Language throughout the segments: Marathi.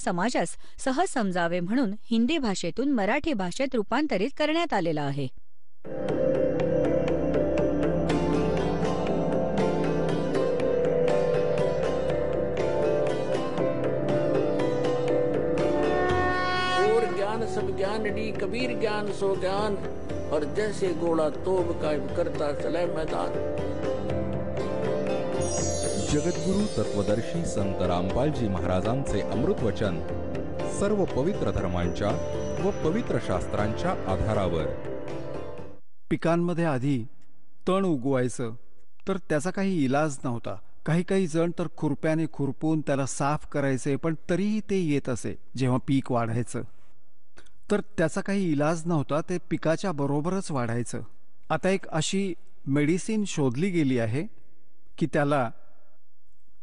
समाजास सहज समजावे म्हणून हिंदी भाषेतून मराठी भाषेत रूपांतरित करण्यात आलेला आहे ज्ञान डी कबीर ज्ञान सो ज्ञान और जैसे गोडा तोब का करता चले मैदान जगद्गुरु तत्वदर्शी संत रामपालजी महाराजांचे अमृतवचन सर्व पवित्र धर्मांच्या व पवित्र शास्त्रांच्या आधारावर पिकांमध्ये आधी तण उगवायचं तर त्याचा काही इलाज नव्हता काही काही जण तर खुरप्याने खुरपून त्याला साफ करायचे पण तरीही ते येत असे जेव्हा पीक वाढायचं तर त्याचा काही इलाज नव्हता ते पिकाच्या बरोबरच वाढायचं आता एक अशी मेडिसिन शोधली गेली आहे की त्याला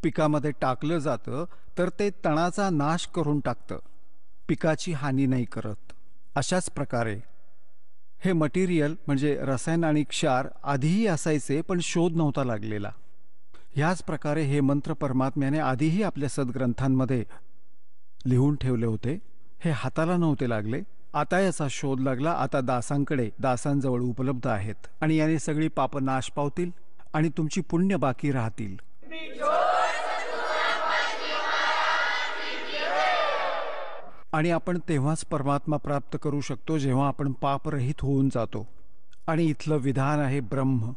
पिकामध्ये टाकलं जातं तर ते तणाचा नाश करून टाकतं पिकाची हानी नाही करत अशाच प्रकारे हे मटेरियल म्हणजे रसायन आणि क्षार आधीही असायचे पण शोध नव्हता लागलेला ह्याच प्रकारे हे मंत्र परमात्म्याने आधीही आपल्या सद्ग्रंथांमध्ये लिहून ठेवले होते हे हाताला नव्हते लागले आता याचा शोध लागला आता दासांकडे दासांजवळ उपलब्ध आहेत आणि याने सगळी पाप नाश पावतील आणि तुमची पुण्य बाकी राहतील आणि आपण तेव्हाच परमात्मा प्राप्त करू शकतो जेव्हा आपण पापरहित होऊन जातो आणि इथलं विधान आहे ब्रह्म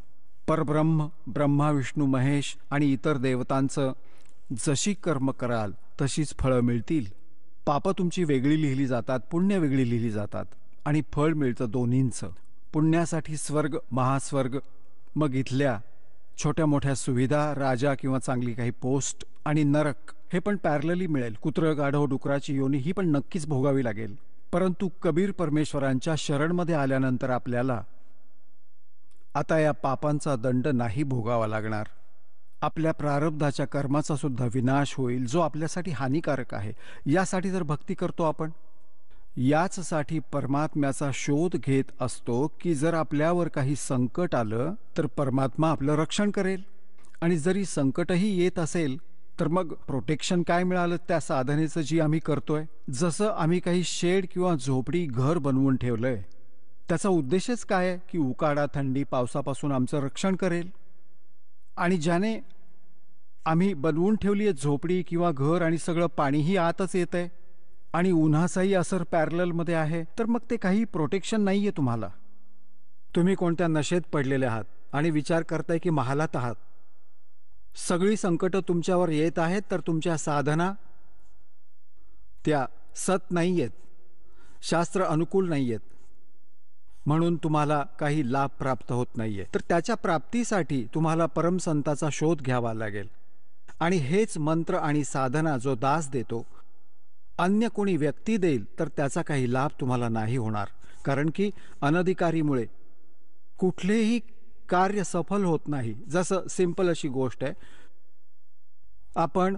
परब्रह्म ब्रह्मा विष्णू महेश आणि इतर देवतांचं जशी कर्म कराल तशीच फळं मिळतील पापं तुमची वेगळी लिहिली जातात पुण्य वेगळी लिहिली जातात आणि फळ मिळतं दोन्हींचं पुण्यासाठी स्वर्ग महास्वर्ग मग इथल्या छोट्या मोठ्या सुविधा राजा किंवा चांगली काही पोस्ट आणि नरक हे पण पॅरलली मिळेल कुत्रं गाढव डुकराची योनी ही पण नक्कीच भोगावी लागेल परंतु कबीर परमेश्वरांच्या शरणमध्ये आल्यानंतर आपल्याला आता या पापांचा दंड नाही भोगावा लागणार आपल्या प्रारब्धाच्या कर्माचा सुद्धा विनाश होईल जो आपल्यासाठी हानिकारक आहे यासाठी जर भक्ती करतो आपण याचसाठी परमात्म्याचा शोध घेत असतो की जर आपल्यावर काही संकट आलं तर परमात्मा आपलं रक्षण करेल आणि जरी संकटही येत असेल तर मग प्रोटेक्शन काय मिळालं त्या साधनेचं जी आम्ही करतोय जसं आम्ही काही शेड किंवा झोपडी घर बनवून ठेवलंय त्याचा उद्देशच काय की उकाडा थंडी पावसापासून आमचं रक्षण करेल आणि ज्याने आम्ही बनवून ठेवली आहे झोपडी किंवा घर आणि सगळं पाणीही आतच येत आहे आणि उन्हाचाही असर पॅरलमध्ये आहे तर मग ते काही प्रोटेक्शन नाही आहे तुम्हाला तुम्ही कोणत्या नशेत पडलेले आहात आणि विचार करताय की महालात आहात सगळी संकटं तुमच्यावर येत आहेत तर तुमच्या साधना त्या सत नाही आहेत शास्त्र अनुकूल नाही आहेत म्हणून तुम्हाला काही लाभ प्राप्त होत नाही आहे तर त्याच्या प्राप्तीसाठी तुम्हाला परमसंताचा शोध घ्यावा लागेल आणि हेच मंत्र आणि साधना जो दास देतो अन्य कोणी व्यक्ती देईल तर त्याचा काही लाभ तुम्हाला नाही होणार कारण की अनधिकारीमुळे कुठलेही कार्य सफल होत नाही जसं सिंपल अशी गोष्ट आहे आपण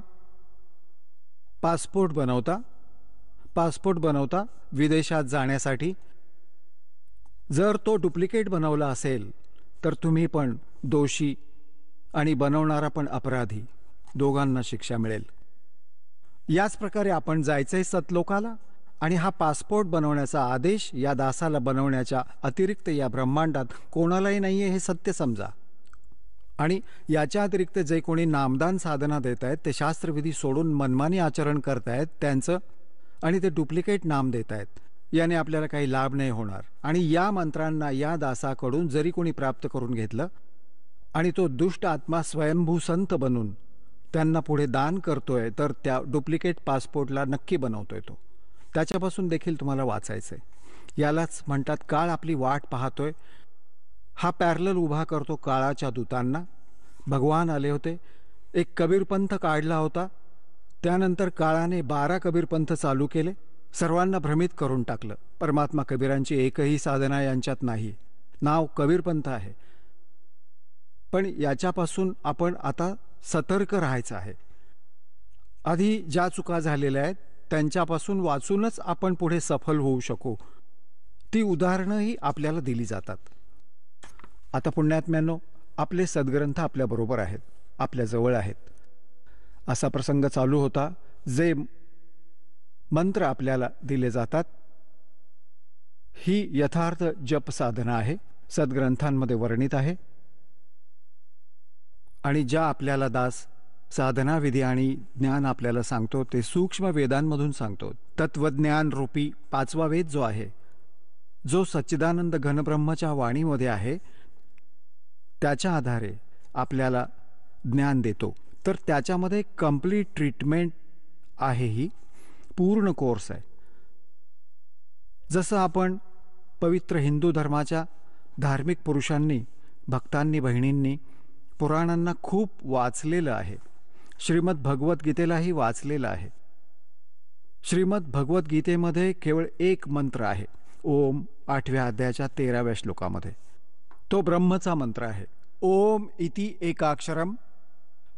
पासपोर्ट बनवता पासपोर्ट बनवता विदेशात जाण्यासाठी जर तो डुप्लिकेट बनवला असेल तर तुम्ही पण दोषी आणि बनवणारा पण अपराधी दोघांना शिक्षा मिळेल याच प्रकारे आपण जायचंही सतलोकाला आणि हा पासपोर्ट बनवण्याचा आदेश या दासाला बनवण्याच्या अतिरिक्त या ब्रह्मांडात कोणालाही नाही आहे हे सत्य समजा आणि याच्या अतिरिक्त जे कोणी नामदान साधना देत आहेत ते शास्त्रविधी सोडून मनमानी आचरण करतायत त्यांचं आणि ते डुप्लिकेट नाम देत आहेत याने आपल्याला काही लाभ नाही होणार आणि या मंत्रांना या दासाकडून जरी कोणी प्राप्त करून घेतलं आणि तो दुष्ट आत्मा स्वयंभू संत बनून त्यांना पुढे दान करतोय तर त्या डुप्लिकेट पासपोर्टला नक्की बनवतोय तो त्याच्यापासून देखील तुम्हाला वाचायचं आहे यालाच म्हणतात काळ आपली वाट पाहतोय हा पॅरल उभा करतो काळाच्या दूतांना भगवान आले होते एक कबीरपंथ काढला होता त्यानंतर काळाने बारा कबीरपंथ चालू केले सर्वांना भ्रमित करून टाकलं परमात्मा कबीरांची एकही साधना यांच्यात नाही नाव कबीरपंथ आहे पण याच्यापासून आपण आता सतर्क राहायचं आहे आधी ज्या चुका झालेल्या आहेत त्यांच्यापासून वाचूनच आपण पुढे सफल होऊ शकू ती उदाहरणंही आपल्याला दिली जातात आता पुण्यात्म्यानो आपले सद्ग्रंथ आपल्याबरोबर आहेत आपल्याजवळ आहेत असा प्रसंग चालू होता जे मंत्र आपल्याला दिले जातात ही यथार्थ जप साधना आहे सद्ग्रंथांमध्ये वर्णित आहे आणि ज्या आपल्याला दास साधनाविधी आणि ज्ञान आपल्याला सांगतो ते सूक्ष्म वेदांमधून सांगतो तत्वज्ञान रूपी पाचवा वेद जो आहे जो सच्चिदानंद घनब्रह्माच्या वाणीमध्ये आहे त्याच्या आधारे आपल्याला ज्ञान देतो तर त्याच्यामध्ये कम्प्लीट ट्रीटमेंट आहे ही पूर्ण कोर्स आहे जसं आपण पवित्र हिंदू धर्माच्या धार्मिक पुरुषांनी भक्तांनी बहिणींनी पुराणांना खूप वाचलेलं आहे श्रीमद भगवद्गीतेलाही वाचलेलं आहे श्रीमद भगवद्गीतेमध्ये केवळ एक मंत्र आहे ओम आठव्या अध्यायाच्या तेराव्या श्लोकामध्ये तो ब्रह्मचा मंत्र आहे ओम इति एकाक्षरम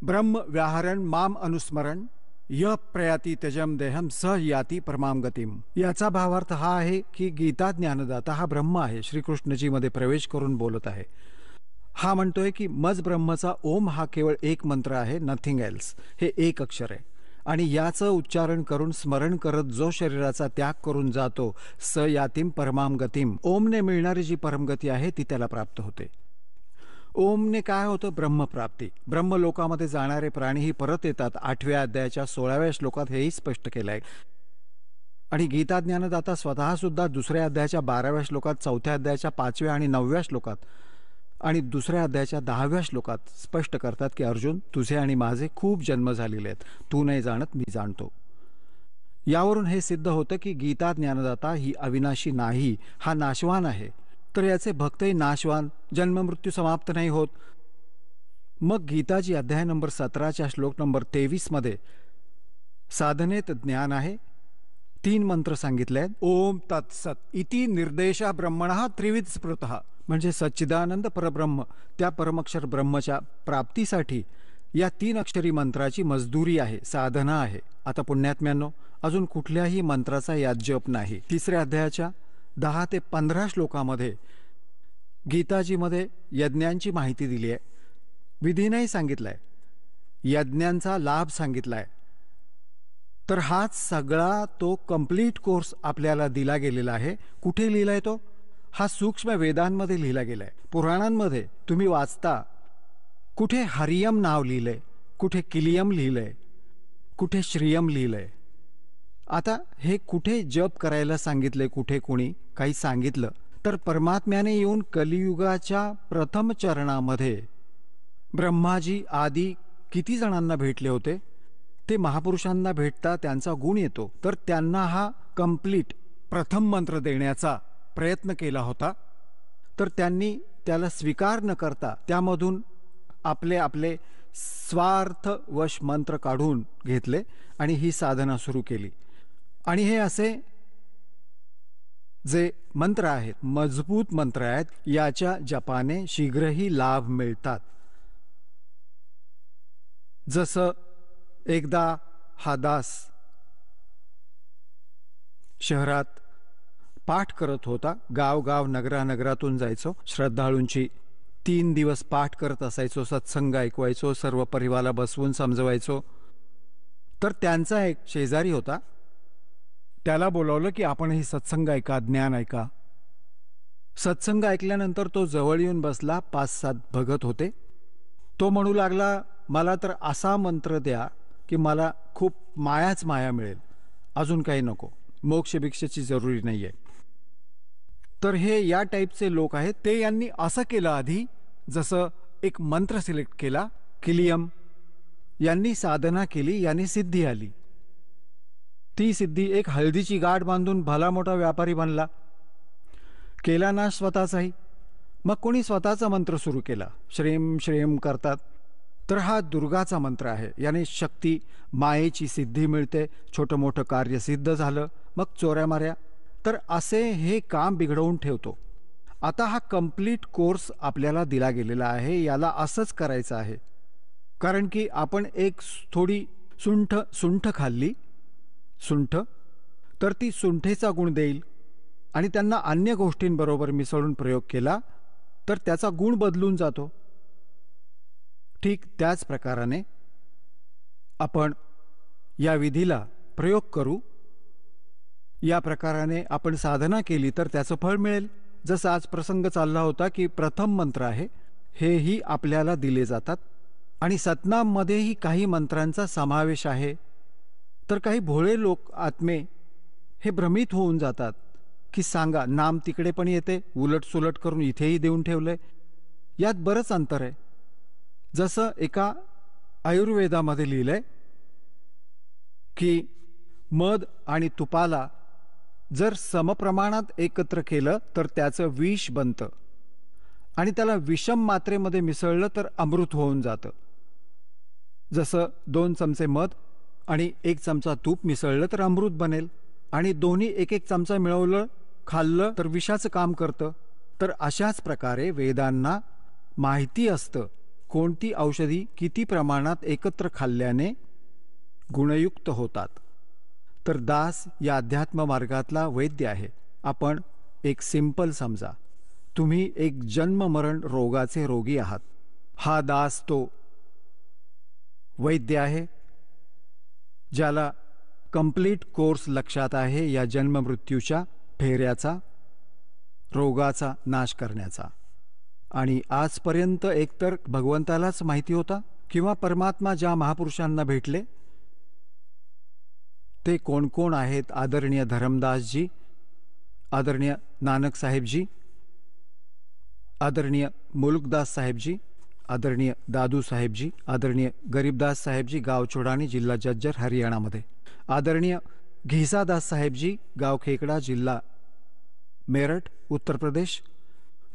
ब्रह्म व्याहरण माम अनुस्मरण य प्रयाती त्यजम देहम स याती परमाम गतीम याचा भावार्थ हा आहे की गीता ज्ञानदाता हा ब्रह्म आहे श्रीकृष्णजीमध्ये प्रवेश करून बोलत आहे हा म्हणतोय की मज ब्रह्मचा ओम हा केवळ एक मंत्र आहे नथिंग एल्स हे एक अक्षर आहे आणि याचं उच्चारण करून स्मरण करत जो शरीराचा त्याग करून जातो स यातीम परमाम गतीम ओमने मिळणारी जी परमगती आहे ती त्याला प्राप्त होते ओमने काय होतं ब्रह्मप्राप्ती लोकामध्ये जाणारे प्राणी ही परत येतात आठव्या अध्यायाच्या सोळाव्या श्लोकात हेही स्पष्ट केलंय आहे आणि गीता ज्ञानदाता स्वतःसुद्धा दुसऱ्या अध्यायाच्या बाराव्या श्लोकात चौथ्या अध्यायाच्या पाचव्या आणि नवव्या श्लोकात आणि दुसऱ्या अध्यायाच्या दहाव्या श्लोकात स्पष्ट करतात की अर्जुन तुझे आणि माझे खूप जन्म झालेले आहेत तू नाही जाणत मी जाणतो यावरून हे सिद्ध होतं की गीता ज्ञानदाता ही अविनाशी नाही हा नाशवान आहे तर याचे भक्तही नाशवान जन्ममृत्यू समाप्त नाही होत मग गीताजी अध्याय नंबर सतराच्या श्लोक नंबर तेवीसमध्ये साधनेत ज्ञान आहे तीन मंत्र सांगितले आहेत ओम तत्सत इति निर्देशा ब्रह्मण त्रिविध स्मृत म्हणजे सच्चिदानंद परब्रह्म त्या परमक्षर ब्रह्मच्या प्राप्तीसाठी या तीन अक्षरी मंत्राची मजदुरी आहे साधना आहे आता पुण्यात्म्यांनो अजून कुठल्याही मंत्राचा यात जप नाही तिसऱ्या अध्यायाच्या दहा ते पंधरा श्लोकामध्ये गीताजीमध्ये यज्ञांची माहिती दिली आहे विधीनंही सांगितलं आहे यज्ञांचा लाभ सांगितलाय तर हाच सगळा तो कम्प्लीट कोर्स आपल्याला दिला गेलेला आहे कुठे लिहिला आहे तो हा सूक्ष्म वेदांमध्ये लिहिला गेलाय पुराणांमध्ये तुम्ही वाचता कुठे हरियम नाव लिहिलंय कुठे किलियम लिहिलंय कुठे श्रियम लिहिलंय आता हे कुठे जप करायला सांगितले कुठे कोणी काही सांगितलं तर परमात्म्याने येऊन कलियुगाच्या प्रथम चरणामध्ये ब्रह्माजी आदी किती जणांना भेटले होते ते महापुरुषांना भेटता त्यांचा गुण येतो तर त्यांना हा कम्प्लीट प्रथम मंत्र देण्याचा प्रयत्न केला होता तर त्यांनी त्याला स्वीकार न करता त्यामधून आपले आपले स्वार्थ वश मंत्र काढून घेतले आणि ही साधना सुरू केली आणि हे असे जे मंत्र आहेत मजबूत मंत्र आहेत याच्या जपाने शीघ्रही लाभ मिळतात जसं एकदा हा दास शहरात पाठ करत होता गावगाव नगरातून जायचो श्रद्धाळूंची तीन दिवस पाठ करत असायचो सत्संग ऐकवायचो सर्व परिवाराला बसवून समजवायचो तर त्यांचा एक शेजारी होता त्याला बोलावलं की आपण हे सत्संग ऐका ज्ञान ऐका सत्संग ऐकल्यानंतर तो जवळ येऊन बसला पाच सात भगत होते तो म्हणू लागला मला तर असा मंत्र द्या की मला खूप मायाच माया मिळेल अजून काही नको भिक्षेची जरुरी नाही आहे तर हे या टाईपचे लोक आहेत ते यांनी असं केलं आधी जसं एक मंत्र सिलेक्ट केला किलियम यांनी साधना केली यांनी सिद्धी आली ती सिद्धी एक हळदीची गाठ बांधून भला मोठा व्यापारी बनला केला ना स्वतःचाही मग कोणी स्वतःचा मंत्र सुरू केला श्रेम श्रेम करतात तर हा दुर्गाचा मंत्र आहे याने शक्ती मायेची सिद्धी मिळते छोटं मोठं कार्य सिद्ध झालं मग चोऱ्या मार्या तर असे हे काम बिघडवून ठेवतो आता हा कम्प्लीट कोर्स आपल्याला दिला गेलेला आहे याला असंच करायचं आहे कारण की आपण एक थोडी सुंठ सुंठ खाल्ली सुंठ तर ती सुंठेचा गुण देईल आणि त्यांना अन्य गोष्टींबरोबर मिसळून प्रयोग केला तर त्याचा गुण बदलून जातो ठीक त्याच प्रकाराने आपण या विधीला प्रयोग करू या प्रकाराने आपण साधना केली तर त्याचं फळ मिळेल जसा आज प्रसंग चालला होता की प्रथम मंत्र आहे हेही आपल्याला दिले जातात आणि सतनाममध्येही काही मंत्रांचा समावेश आहे तर काही भोळे लोक आत्मे हे भ्रमित होऊन जातात की सांगा नाम तिकडे पण येते उलटसुलट करून इथेही देऊन ठेवलंय यात बरंच अंतर आहे जसं एका आयुर्वेदामध्ये लिहिलंय की मध आणि तुपाला जर समप्रमाणात एकत्र केलं तर त्याचं विष बनतं आणि त्याला विषम मात्रेमध्ये मिसळलं तर अमृत होऊन जातं जसं दोन चमचे मध आणि एक चमचा तूप मिसळलं तर अमृत बनेल आणि दोन्ही एक एक चमचा मिळवलं खाल्लं तर विषाचं काम करतं तर अशाच प्रकारे वेदांना माहिती असतं कोणती औषधी किती प्रमाणात एकत्र खाल्ल्याने गुणयुक्त होतात तर दास या अध्यात्म मार्गातला वैद्य आहे आपण एक सिंपल समजा तुम्ही एक जन्ममरण रोगाचे रोगी आहात हा दास तो वैद्य आहे ज्याला कंप्लीट कोर्स लक्षात आहे या जन्ममृत्यूच्या फेऱ्याचा रोगाचा नाश करण्याचा आणि आजपर्यंत एकतर भगवंतालाच माहिती होता किंवा परमात्मा ज्या महापुरुषांना भेटले ते कोण कोण आहेत आदरणीय धरमदासजी आदरणीय नानक साहेबजी आदरणीय मुलुकदास साहेबजी आदरणीय दादू साहेबजी आदरणीय गरीबदास साहेबजी गाव चोडाणी जिल्हा जज्जर हरियाणामध्ये आदरणीय घिसादास साहेबजी गाव खेकडा जिल्हा मेरठ उत्तर प्रदेश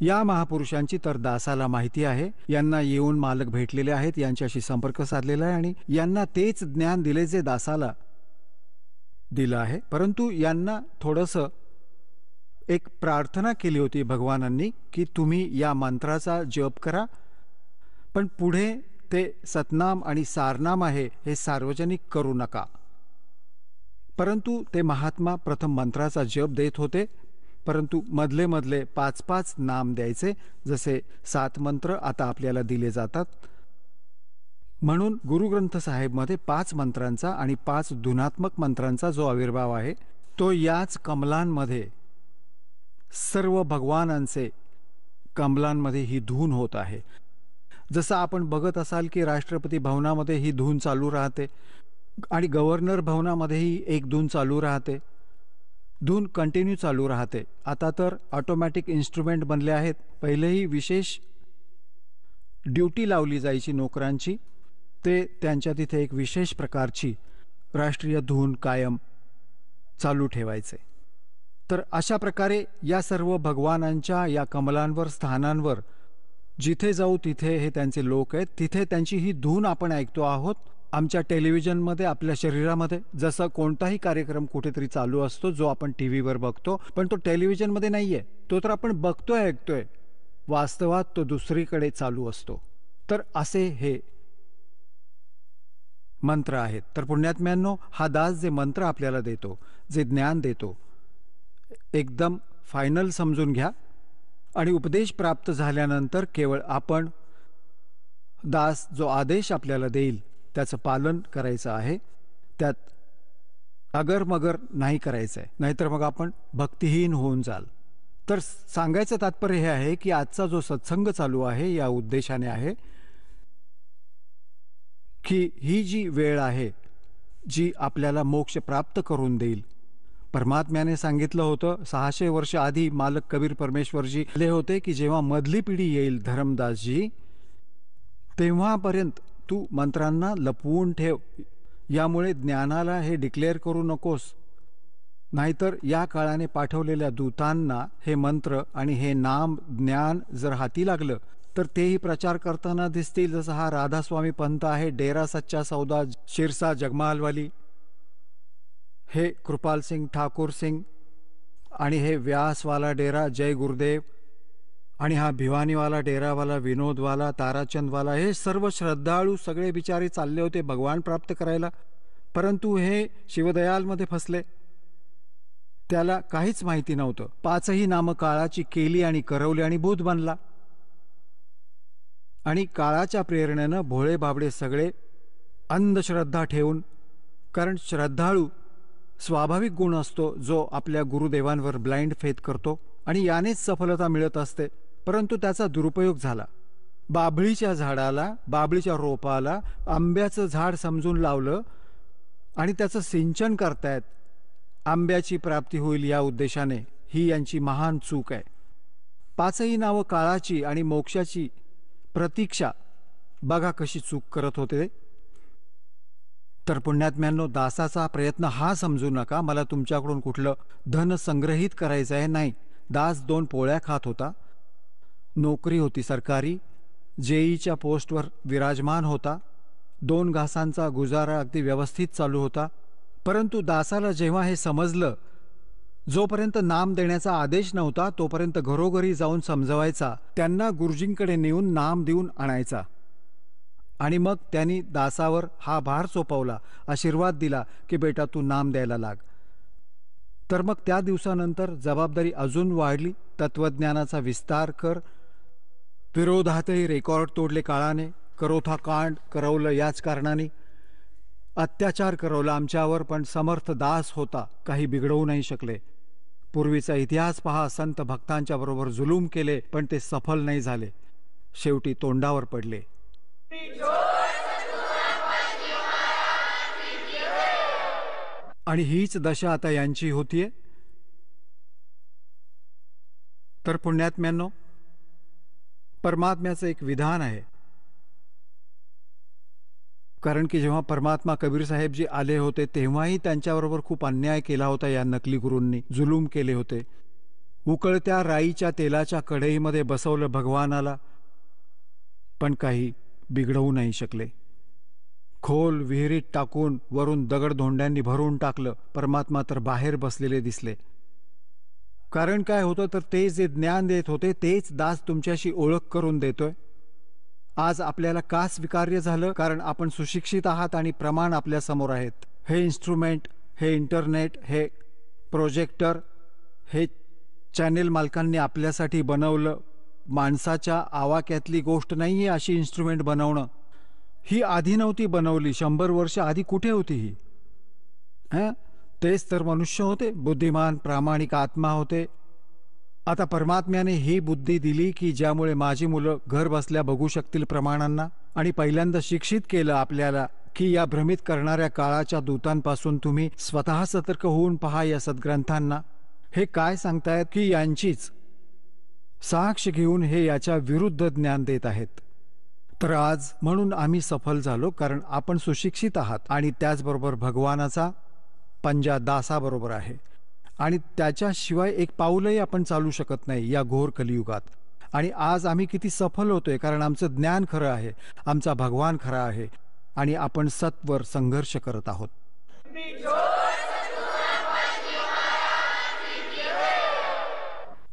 या महापुरुषांची तर दासाला माहिती आहे यांना येऊन मालक भेटलेले आहेत यांच्याशी संपर्क साधलेला आहे आणि यांना तेच ज्ञान दिले जे दासाला दिलं आहे परंतु यांना थोडंसं एक प्रार्थना केली होती भगवानांनी की तुम्ही या मंत्राचा जप करा पण पुढे ते सतनाम आणि सारनाम आहे हे सार्वजनिक करू नका परंतु ते महात्मा प्रथम मंत्राचा जप देत होते परंतु मधले मधले पाच पाच नाम द्यायचे जसे सात मंत्र आता आपल्याला दिले जातात म्हणून गुरुग्रंथ साहेबमध्ये पाच मंत्रांचा आणि पाच धुनात्मक मंत्रांचा जो आविर्भाव आहे तो याच कमलांमध्ये सर्व भगवानांचे कमलांमध्ये ही धून होत आहे जसं आपण बघत असाल की राष्ट्रपती भवनामध्ये ही धून चालू राहते आणि गव्हर्नर भवनामध्येही एक धून चालू राहते धून कंटिन्यू चालू राहते आता तर ऑटोमॅटिक इन्स्ट्रुमेंट बनले आहेत पहिलेही विशेष ड्युटी लावली जायची नोकरांची ते त्यांच्या तिथे एक विशेष प्रकारची राष्ट्रीय धून कायम चालू ठेवायचे तर अशा प्रकारे या सर्व भगवानांच्या या कमलांवर स्थानांवर जिथे जाऊ तिथे हे त्यांचे लोक आहेत तिथे त्यांची ही धून आपण ऐकतो आहोत आमच्या टेलिव्हिजनमध्ये आपल्या शरीरामध्ये जसा कोणताही कार्यक्रम कुठेतरी चालू असतो जो आपण टी व्हीवर बघतो पण तो टेलिव्हिजनमध्ये नाही आहे तो तर आपण बघतोय ऐकतोय वास्तवात तो दुसरीकडे चालू असतो तर असे हे मंत्र आहेत तर पुण्यात्म्यांनो हा दास जे मंत्र आपल्याला देतो जे ज्ञान देतो एकदम फायनल समजून घ्या आणि उपदेश प्राप्त झाल्यानंतर केवळ आपण दास जो आदेश आपल्याला देईल त्याचं पालन करायचं आहे त्यात अगर मगर नाही करायचं आहे नाहीतर मग आपण भक्तिहीन होऊन जाल तर सांगायचं तात्पर्य हे आहे की आजचा जो सत्संग चालू आहे या उद्देशाने आहे की ही जी वेळ आहे जी आपल्याला मोक्ष प्राप्त करून देईल परमात्म्याने सांगितलं होतं सहाशे वर्ष आधी मालक कबीर परमेश्वरजी आले होते की जेव्हा मधली पिढी येईल धरमदासजी तेव्हापर्यंत तू मंत्रांना लपवून ठेव यामुळे ज्ञानाला हे डिक्लेअर करू नकोस नाहीतर या काळाने पाठवलेल्या दूतांना हे मंत्र आणि हे नाम ज्ञान जर हाती लागलं तर तेही प्रचार करताना दिसतील जसं हा राधास्वामी पंत आहे डेरा सच्चा सौदा शिरसा जगमालवाली हे कृपाल सिंग ठाकूर सिंग आणि हे व्यासवाला डेरा जय गुरुदेव आणि हा भिवानीवाला डेरावाला विनोदवाला ताराचंदवाला हे सर्व श्रद्धाळू सगळे बिचारे चालले होते भगवान प्राप्त करायला परंतु हे शिवदयालमध्ये फसले त्याला काहीच माहिती नव्हतं पाचही नामं काळाची केली आणि करवली आणि भूत बनला आणि काळाच्या प्रेरणेनं भोळे बाबडे सगळे अंधश्रद्धा ठेवून कारण श्रद्धाळू स्वाभाविक गुण असतो जो आपल्या गुरुदेवांवर ब्लाइंड फेथ करतो आणि यानेच सफलता मिळत असते परंतु त्याचा दुरुपयोग झाला बाभळीच्या झाडाला बाबळीच्या रोपाला आंब्याचं झाड समजून लावलं आणि त्याचं सिंचन करतायत आंब्याची प्राप्ती होईल या उद्देशाने ही यांची महान चूक आहे पाचही नावं काळाची आणि मोक्षाची प्रतीक्षा बघा कशी चूक करत होते तर पुण्यात्म्यांनो दासाचा प्रयत्न हा समजू नका मला तुमच्याकडून कुठलं धन संग्रहित करायचं आहे नाही दास दोन पोळ्या खात होता नोकरी होती सरकारी जेईच्या पोस्टवर विराजमान होता दोन घासांचा गुजारा अगदी व्यवस्थित चालू होता परंतु दासाला जेव्हा हे समजलं जोपर्यंत नाम देण्याचा आदेश नव्हता तोपर्यंत घरोघरी जाऊन समजवायचा त्यांना गुरुजींकडे नेऊन नाम देऊन आणायचा आणि मग त्यांनी दासावर हा भार सोपवला आशीर्वाद दिला की बेटा तू नाम द्यायला लाग तर मग त्या दिवसानंतर जबाबदारी अजून वाढली तत्वज्ञानाचा विस्तार कर विरोधातही रेकॉर्ड तोडले काळाने करोथा कांड करवलं याच कारणाने अत्याचार करवला आमच्यावर पण समर्थ दास होता काही बिघडवू नाही शकले पूर्वीचा इतिहास पहा संत भक्तांच्या बरोबर जुलूम केले पण ते सफल नाही झाले शेवटी तोंडावर पडले आणि हीच दशा आता यांची होतीये तर पुण्यात्म्यांनो परमात्म्याचं एक विधान आहे कारण की जेव्हा परमात्मा कबीर साहेब जी आले होते तेव्हाही त्यांच्याबरोबर खूप अन्याय केला होता या नकली गुरूंनी जुलूम केले होते उकळत्या राईच्या तेलाच्या कढईमध्ये बसवलं भगवानाला पण काही बिघडवू नाही शकले खोल विहिरीत टाकून वरून दगड धोंड्यांनी भरून टाकलं परमात्मा तर बाहेर बसलेले दिसले कारण काय होतं तर ते जे ज्ञान देत होते तेच दास तुमच्याशी ओळख करून देतोय आज आपल्याला का स्वीकार्य झालं कारण आपण सुशिक्षित आहात आणि प्रमाण आपल्यासमोर आहेत हे इन्स्ट्रुमेंट हे इंटरनेट हे प्रोजेक्टर हे चॅनेल मालकांनी आपल्यासाठी बनवलं माणसाच्या आवाक्यातली गोष्ट नाही आहे अशी इन्स्ट्रुमेंट बनवणं ही आधी नव्हती बनवली शंभर वर्ष आधी कुठे होती ही हं तेच तर मनुष्य होते बुद्धिमान प्रामाणिक आत्मा होते आता परमात्म्याने ही बुद्धी दिली की ज्यामुळे माझी मुलं घर बसल्या बघू शकतील प्रमाणांना आणि पहिल्यांदा शिक्षित केलं आपल्याला की या भ्रमित करणाऱ्या काळाच्या दूतांपासून तुम्ही स्वतः सतर्क होऊन पहा या सद्ग्रंथांना हे काय सांगतायत की यांचीच साक्ष घेऊन हे याच्या विरुद्ध ज्ञान देत आहेत तर आज म्हणून आम्ही सफल झालो कारण आपण सुशिक्षित आहात आणि त्याचबरोबर भगवानाचा पंजा दासाबरोबर आहे आणि त्याच्याशिवाय एक पाऊलही आपण चालू शकत नाही या घोर कलियुगात आणि आज आम्ही किती सफल होतोय कारण आमचं ज्ञान खरं आहे आमचा भगवान खरा आहे आणि आपण सत्वर संघर्ष करत आहोत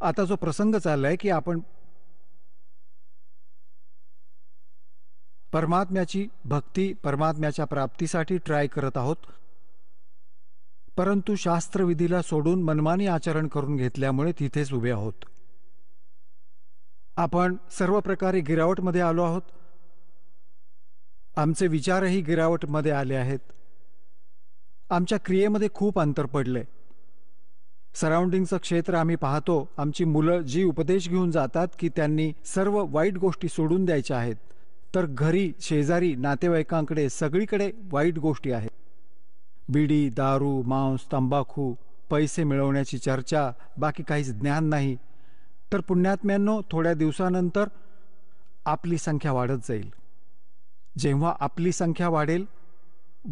आता जो प्रसंग चाललाय की आपण परमात्म्याची भक्ती परमात्म्याच्या प्राप्तीसाठी ट्राय करत आहोत परंतु शास्त्रविधीला सोडून मनमानी आचरण करून घेतल्यामुळे तिथेच उभे आहोत आपण सर्व प्रकारे गिरावटमध्ये आलो आहोत आमचे विचारही गिरावटमध्ये आले आहेत आमच्या क्रियेमध्ये खूप अंतर पडले सराउंडिंगचं क्षेत्र आम्ही पाहतो आमची मुलं जी उपदेश घेऊन जातात की त्यांनी सर्व वाईट गोष्टी सोडून द्यायच्या आहेत तर घरी शेजारी नातेवाईकांकडे सगळीकडे वाईट गोष्टी आहेत बिडी दारू मांस तंबाखू पैसे मिळवण्याची चर्चा बाकी काहीच ज्ञान नाही तर पुण्यात्म्यांनो थोड्या दिवसानंतर आपली संख्या वाढत जाईल जेव्हा आपली संख्या वाढेल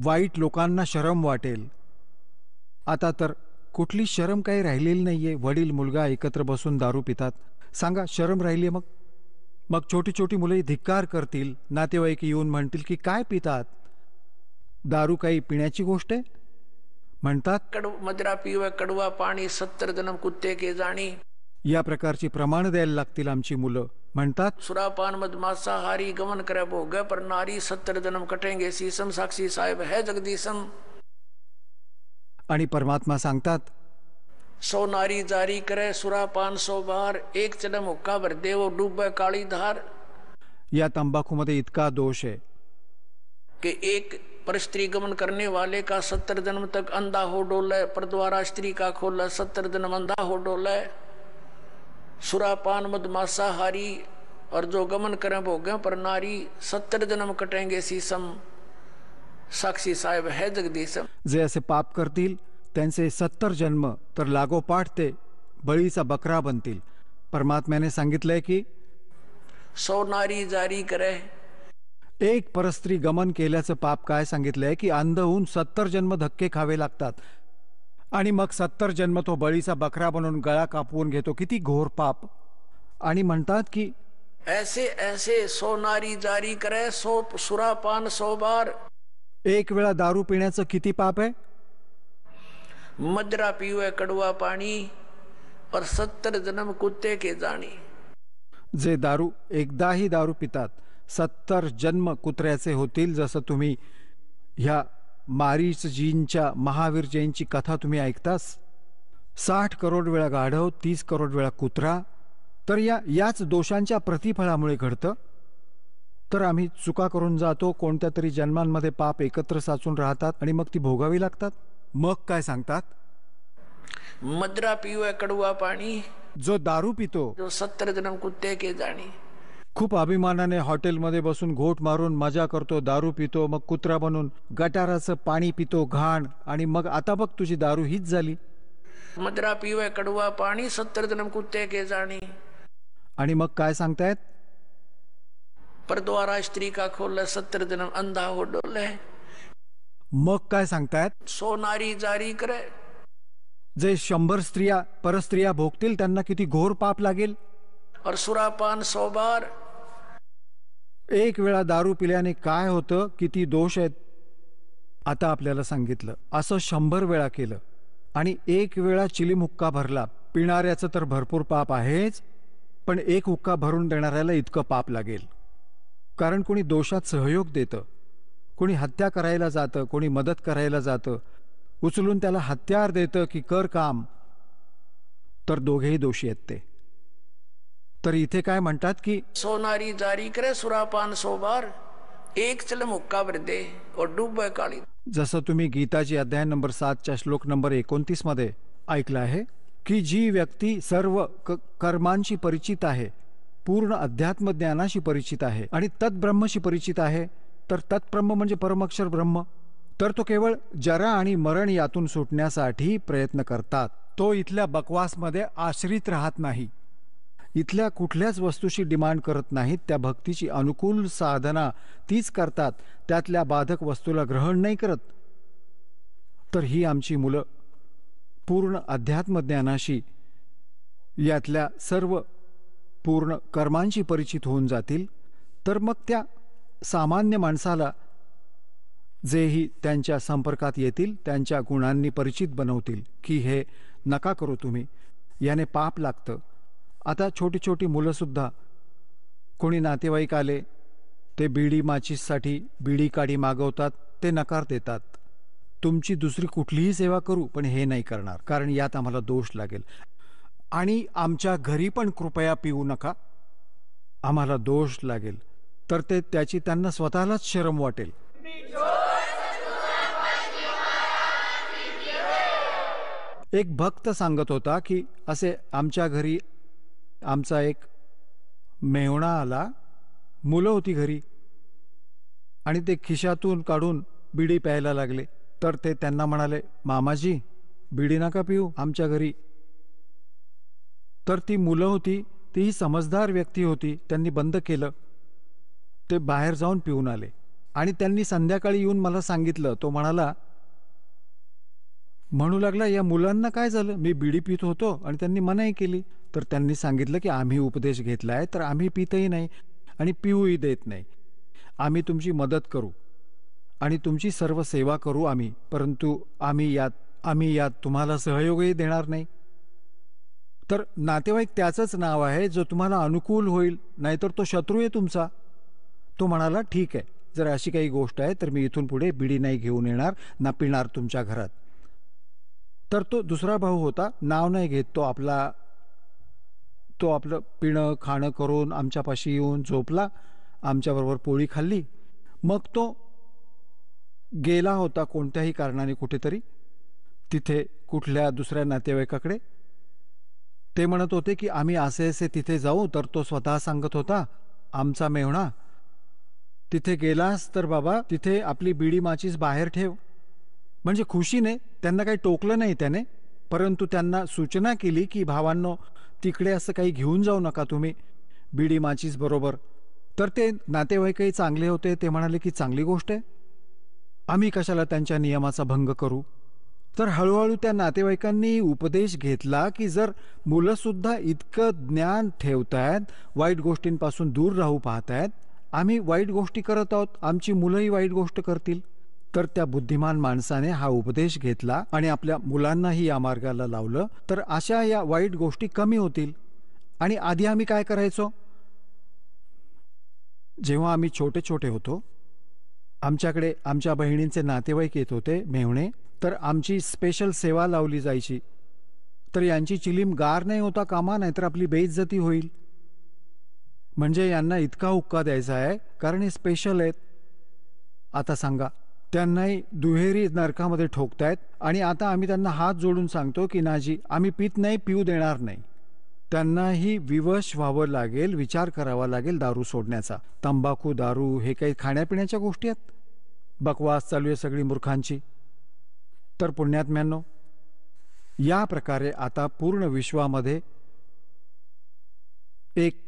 वाईट लोकांना शरम वाटेल आता तर कुठली शरम काही राहिलेली नाही आहे वडील मुलगा एकत्र बसून दारू पितात सांगा शरम राहिली आहे मग मग छोटी छोटी मुले धिक्कार करतील नातेवाईक येऊन म्हणतील की काय पितात दारू काही पिण्याची गोष्ट आहे म्हणतात कडू मदिरा पिव कडवा पाणी सत्तर जन्म कुत्ते के जाणी या प्रकारची प्रमाण द्यायला लागतील आमची मुलं म्हणतात सुरापान मधमासाहारी गमन करे भोग पर नारी सत्तर जन्म कटेंगे सीसम साक्षी साहेब है जगदीसम आणि परमात्मा सांगतात सो नारी जारी करे सुरापान सो बार एक चलम हुक्का भर देव डुब काळी धार या तंबाखूमध्ये इतका दोष आहे की एक पर स्त्री गमन करने वाले का सत्तर जन्म तक अंधा हो डोले पर द्वारा स्त्री का खोला सत्तर जन्म अंधा हो डोले सुरापान मदमासाहारी और जो गमन करें भोगें पर नारी सत्तर जन्म कटेंगे सीसम साक्षी साहेब है जगदीशम जैसे असे पाप करतील तैसे सत्तर जन्म तर लागो पाठते बड़ी सा बकरा बनतील संगित ले की सौ नारी जारी करे एक परस्त्री गमन केल्याचं पाप काय सांगितलंय की अंध होऊन सत्तर जन्म धक्के खावे लागतात आणि मग सत्तर जन्म तो बळीचा बकरा बनवून गळा कापवून घेतो किती घोर पाप आणि म्हणतात की ऐसे ऐसे सोनारी जारी करे सो सुरापान सो बार एक वेळा दारू पिण्याचं किती पाप आहे मदरा पिवे कडवा पाणी और सत्तर जन्म कुत्ते के जाणी जे दारू एकदाही दारू पितात सत्तर जन्म कुत्र्याचे होतील जसं तुम्ही ह्या जींच्या महावीर जैनची कथा तुम्ही ऐकतास साठ करोड वेळा गाढव तीस करोड वेळा कुत्रा तर या याच दोषांच्या प्रतिफळामुळे घडतं तर आम्ही चुका करून जातो कोणत्या तरी जन्मांमध्ये पाप एकत्र साचून राहतात आणि मग ती भोगावी लागतात मग काय सांगतात मद्रा पिऊ कडवा पाणी जो दारू पितो जो सत्तर जन्म कुत्ते के जाणी खूप अभिमानाने हॉटेलमध्ये बसून घोट मारून मजा करतो दारू पितो मग कुत्रा बनून गटाराचं पाणी पितो घाण आणि मग आता बघ तुझी दारू हीच झाली मद्रा पिवय कडवा पाणी सत्तर जन्म कुत्ते के जाणी आणि मग काय सांगतायत परद्वारा स्त्री का खोल सत्तर अंधा हो मग काय सांगतायत सोनारी जारी करे जे शंभर स्त्रिया परस्त्रिया भोगतील त्यांना किती घोर पाप लागेल और सुरापान बार एक वेळा दारू पिल्याने काय होतं किती दोष आहेत आता आपल्याला सांगितलं असं शंभर वेळा केलं आणि एक वेळा चिली मुक्का भरला पिणाऱ्याचं तर भरपूर पाप आहेच पण एक हुक्का भरून देणाऱ्याला इतकं पाप लागेल कारण कोणी दोषात सहयोग देतं कोणी हत्या करायला जातं कोणी मदत करायला जातं उचलून त्याला हत्यार देतं की कर काम तर दोघेही दोषी आहेत ते तर इथे काय म्हणतात की सोनारी जारी करे सुरापान सोबार एक चल मुक्का वृद्धे काळी जसं तुम्ही गीताची अध्याय नंबर सातच्या श्लोक नंबर एकोणतीस मध्ये ऐकलं आहे की जी व्यक्ती सर्व कर्मांशी परिचित आहे पूर्ण अध्यात्म ज्ञानाशी परिचित आहे आणि तत्ब्रह्मशी परिचित आहे तर तत्ब्रह्म म्हणजे परमक्षर ब्रह्म तर तो केवळ जरा आणि मरण यातून सुटण्यासाठी प्रयत्न करतात तो इथल्या बकवासमध्ये आश्रित राहत नाही इथल्या कुठल्याच वस्तूशी डिमांड करत नाहीत त्या भक्तीची अनुकूल साधना तीच करतात त्यातल्या बाधक वस्तूला ग्रहण नाही करत तर ही आमची मुलं पूर्ण अध्यात्मज्ञानाशी यातल्या सर्व पूर्ण कर्मांशी परिचित होऊन जातील तर मग त्या सामान्य माणसाला जेही त्यांच्या संपर्कात येतील त्यांच्या गुणांनी परिचित बनवतील की हे नका करू तुम्ही याने पाप लागतं आता छोटी छोटी मुलंसुद्धा कोणी नातेवाईक आले ते बीडी माचीससाठी बीडी काढी मागवतात ते नकार देतात तुमची दुसरी कुठलीही सेवा करू पण हे नाही करणार कारण यात आम्हाला दोष लागेल आणि आमच्या घरी पण कृपया पिऊ नका आम्हाला दोष लागेल तर ते त्याची त्यांना स्वतःलाच शरम वाटेल एक भक्त सांगत होता की असे आमच्या घरी आमचा एक मेवणा आला मुलं होती घरी आणि ते खिशातून काढून बिडी प्यायला लागले तर ते त्यांना म्हणाले मामाजी बिडी नका पिऊ आमच्या घरी तर ती मुलं होती तीही समजदार व्यक्ती होती त्यांनी बंद केलं ते बाहेर जाऊन पिऊन आले आणि त्यांनी संध्याकाळी येऊन मला सांगितलं तो म्हणाला म्हणू लागला या मुलांना काय झालं मी बिडी पित होतो आणि त्यांनी मनाई केली तर त्यांनी सांगितलं की आम्ही उपदेश घेतला आहे तर आम्ही पितही नाही आणि पिऊही देत नाही आम्ही तुमची मदत करू आणि तुमची सर्व सेवा करू आम्ही परंतु आम्ही यात आम्ही यात तुम्हाला सहयोगही देणार नाही तर नातेवाईक त्याचंच नाव आहे जो तुम्हाला अनुकूल होईल नाहीतर तो शत्रू आहे तुमचा तो म्हणाला ठीक आहे जर अशी काही गोष्ट आहे तर मी इथून पुढे बिडी नाही घेऊन येणार ना पिणार तुमच्या घरात तर तो दुसरा भाऊ होता नाव नाही घेत तो आपला तो आपलं पिणं खाणं करून आमच्यापाशी येऊन झोपला आमच्याबरोबर पोळी खाल्ली मग तो गेला होता कोणत्याही कारणाने कुठेतरी तिथे कुठल्या दुसऱ्या नातेवाईकाकडे ते म्हणत होते की आम्ही असे असे तिथे जाऊ तर तो स्वतः सांगत होता आमचा मेहणा तिथे गेलास तर बाबा तिथे आपली बिडी माचीस बाहेर ठेव म्हणजे खुशीने त्यांना काही टोकलं नाही त्याने परंतु त्यांना सूचना केली की भावांनो तिकडे असं काही घेऊन जाऊ नका तुम्ही बीडी माचीस बरोबर तर ते नातेवाईकही चांगले होते ते म्हणाले की चांगली गोष्ट आहे आम्ही कशाला त्यांच्या नियमाचा भंग करू तर हळूहळू त्या नातेवाईकांनी उपदेश घेतला की जर मुलंसुद्धा इतकं ज्ञान आहेत वाईट गोष्टींपासून दूर राहू पाहतायत आम्ही वाईट गोष्टी करत आहोत आमची मुलंही वाईट गोष्ट करतील तर त्या बुद्धिमान माणसाने हा उपदेश घेतला आणि आपल्या मुलांनाही या मार्गाला लावलं तर अशा या वाईट गोष्टी कमी होतील आणि आधी आम्ही काय करायचो जेव्हा आम्ही छोटे छोटे होतो आमच्याकडे आमच्या बहिणींचे नातेवाईक येत होते मेहणे तर आमची स्पेशल सेवा लावली जायची तर यांची चिलीम गार नाही होता कामा नाही तर आपली बेइज्जती होईल म्हणजे यांना इतका हुक्का द्यायचा आहे कारण हे स्पेशल आहेत आता सांगा त्यांनाही दुहेरी नरकामध्ये ठोकतायत आणि आता आम्ही त्यांना हात जोडून सांगतो की नाजी आम्ही पित नाही पिऊ देणार नाही त्यांनाही विवश व्हावं लागेल विचार करावा लागेल दारू सोडण्याचा तंबाखू दारू हे काही खाण्यापिण्याच्या गोष्टी आहेत बकवास चालू आहे सगळी मूर्खांची तर पुण्यात्म्यांनो या प्रकारे आता पूर्ण विश्वामध्ये एक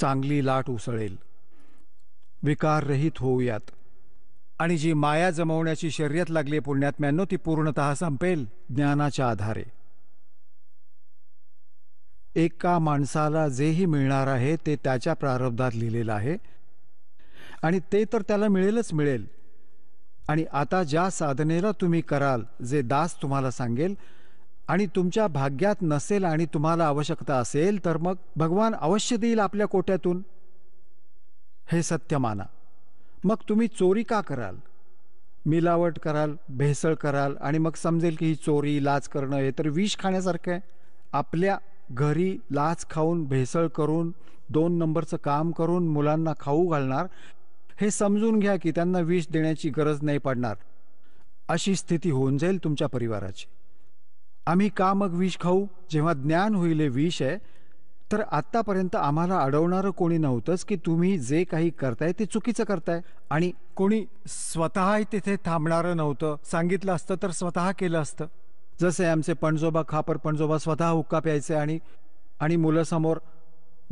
चांगली लाट उसळेल विकाररहित होऊयात आणि जी माया जमवण्याची शर्यत लागली पुण्यात्म्यांनो ती पूर्णत संपेल ज्ञानाच्या आधारे एका माणसाला जेही मिळणार आहे ते त्याच्या प्रारब्धात लिहिलेलं आहे आणि ते तर त्याला मिळेलच मिळेल आणि आता ज्या साधनेला तुम्ही कराल जे दास तुम्हाला सांगेल आणि तुमच्या भाग्यात नसेल आणि तुम्हाला आवश्यकता असेल तर मग भगवान अवश्य देईल आपल्या कोट्यातून हे सत्य माना मग तुम्ही चोरी का कराल मिलावट कराल भेसळ कराल आणि मग समजेल की ही चोरी लाच करणं हे तर विष खाण्यासारखं आहे आपल्या घरी लाच खाऊन भेसळ करून दोन नंबरचं काम करून मुलांना खाऊ घालणार हे समजून घ्या की त्यांना विष देण्याची गरज नाही पडणार अशी स्थिती होऊन जाईल तुमच्या परिवाराची आम्ही का मग विष खाऊ जेव्हा ज्ञान होईल हे विष आहे तर आतापर्यंत आम्हाला अडवणारं कोणी नव्हतंच की तुम्ही जे काही करताय ते चुकीचं करताय आणि कोणी स्वतः तिथे थांबणारं नव्हतं सांगितलं असतं तर स्वतः केलं असतं जसे आमचे पणजोबा खापर पणजोबा स्वतः हुक्का प्यायचे आणि आणि मुलं समोर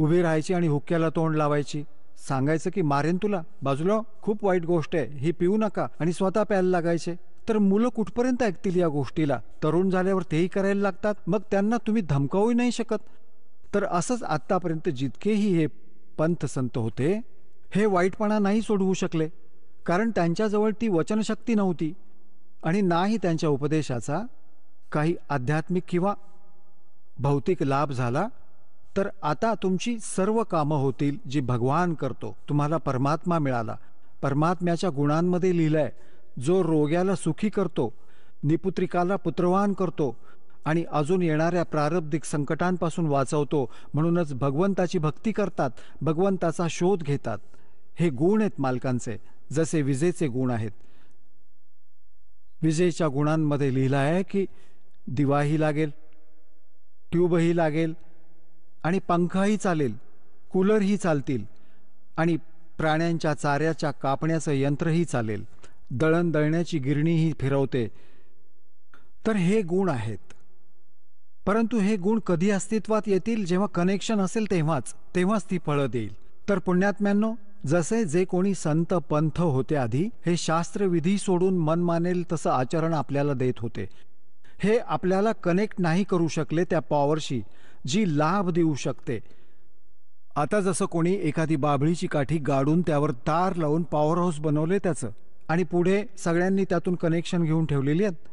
उभी राहायची आणि हुक्क्याला तोंड लावायची सांगायचं की मारेन तुला बाजूला हो, खूप वाईट गोष्ट आहे ही पिऊ नका आणि स्वतः प्यायला लागायचे तर मुलं कुठपर्यंत ऐकतील या गोष्टीला तरुण झाल्यावर तेही करायला लागतात मग त्यांना तुम्ही धमकावूही नाही शकत तर असंच आत्तापर्यंत जितकेही हे पंथ संत होते हे वाईटपणा नाही सोडवू शकले कारण त्यांच्याजवळ ती वचनशक्ती नव्हती आणि नाही त्यांच्या उपदेशाचा काही आध्यात्मिक किंवा भौतिक लाभ झाला तर आता तुमची सर्व कामं होतील जी भगवान करतो तुम्हाला परमात्मा मिळाला परमात्म्याच्या गुणांमध्ये लिहिलंय जो रोग्याला सुखी करतो निपुत्रिकाला पुत्रवान करतो आणि अजून येणाऱ्या प्रारब्धिक संकटांपासून वाचवतो म्हणूनच भगवंताची भक्ती करतात भगवंताचा शोध घेतात हे गुण आहेत मालकांचे जसे विजेचे गुण आहेत विजेच्या गुणांमध्ये लिहिलं आहे की दिवाही लागेल ट्यूबही लागेल आणि पंखाही चालेल कूलरही चालतील आणि प्राण्यांच्या चाऱ्याच्या कापण्याचं यंत्रही चालेल दळण दळण्याची गिरणीही फिरवते तर हे गुण आहेत परंतु हे गुण कधी अस्तित्वात येतील जेव्हा कनेक्शन असेल तेव्हाच तेव्हाच ती फळं देईल तर पुण्यात्म्यांनो जसे जे कोणी संत पंथ होते आधी हे शास्त्रविधी सोडून मन मानेल तसं आचरण आपल्याला देत होते हे आपल्याला कनेक्ट नाही करू शकले त्या पॉवरशी जी लाभ देऊ शकते आता जसं कोणी एखादी बाभळीची काठी गाडून त्यावर तार लावून पॉवर हाऊस बनवले त्याचं आणि पुढे सगळ्यांनी त्यातून कनेक्शन घेऊन ठेवलेली आहेत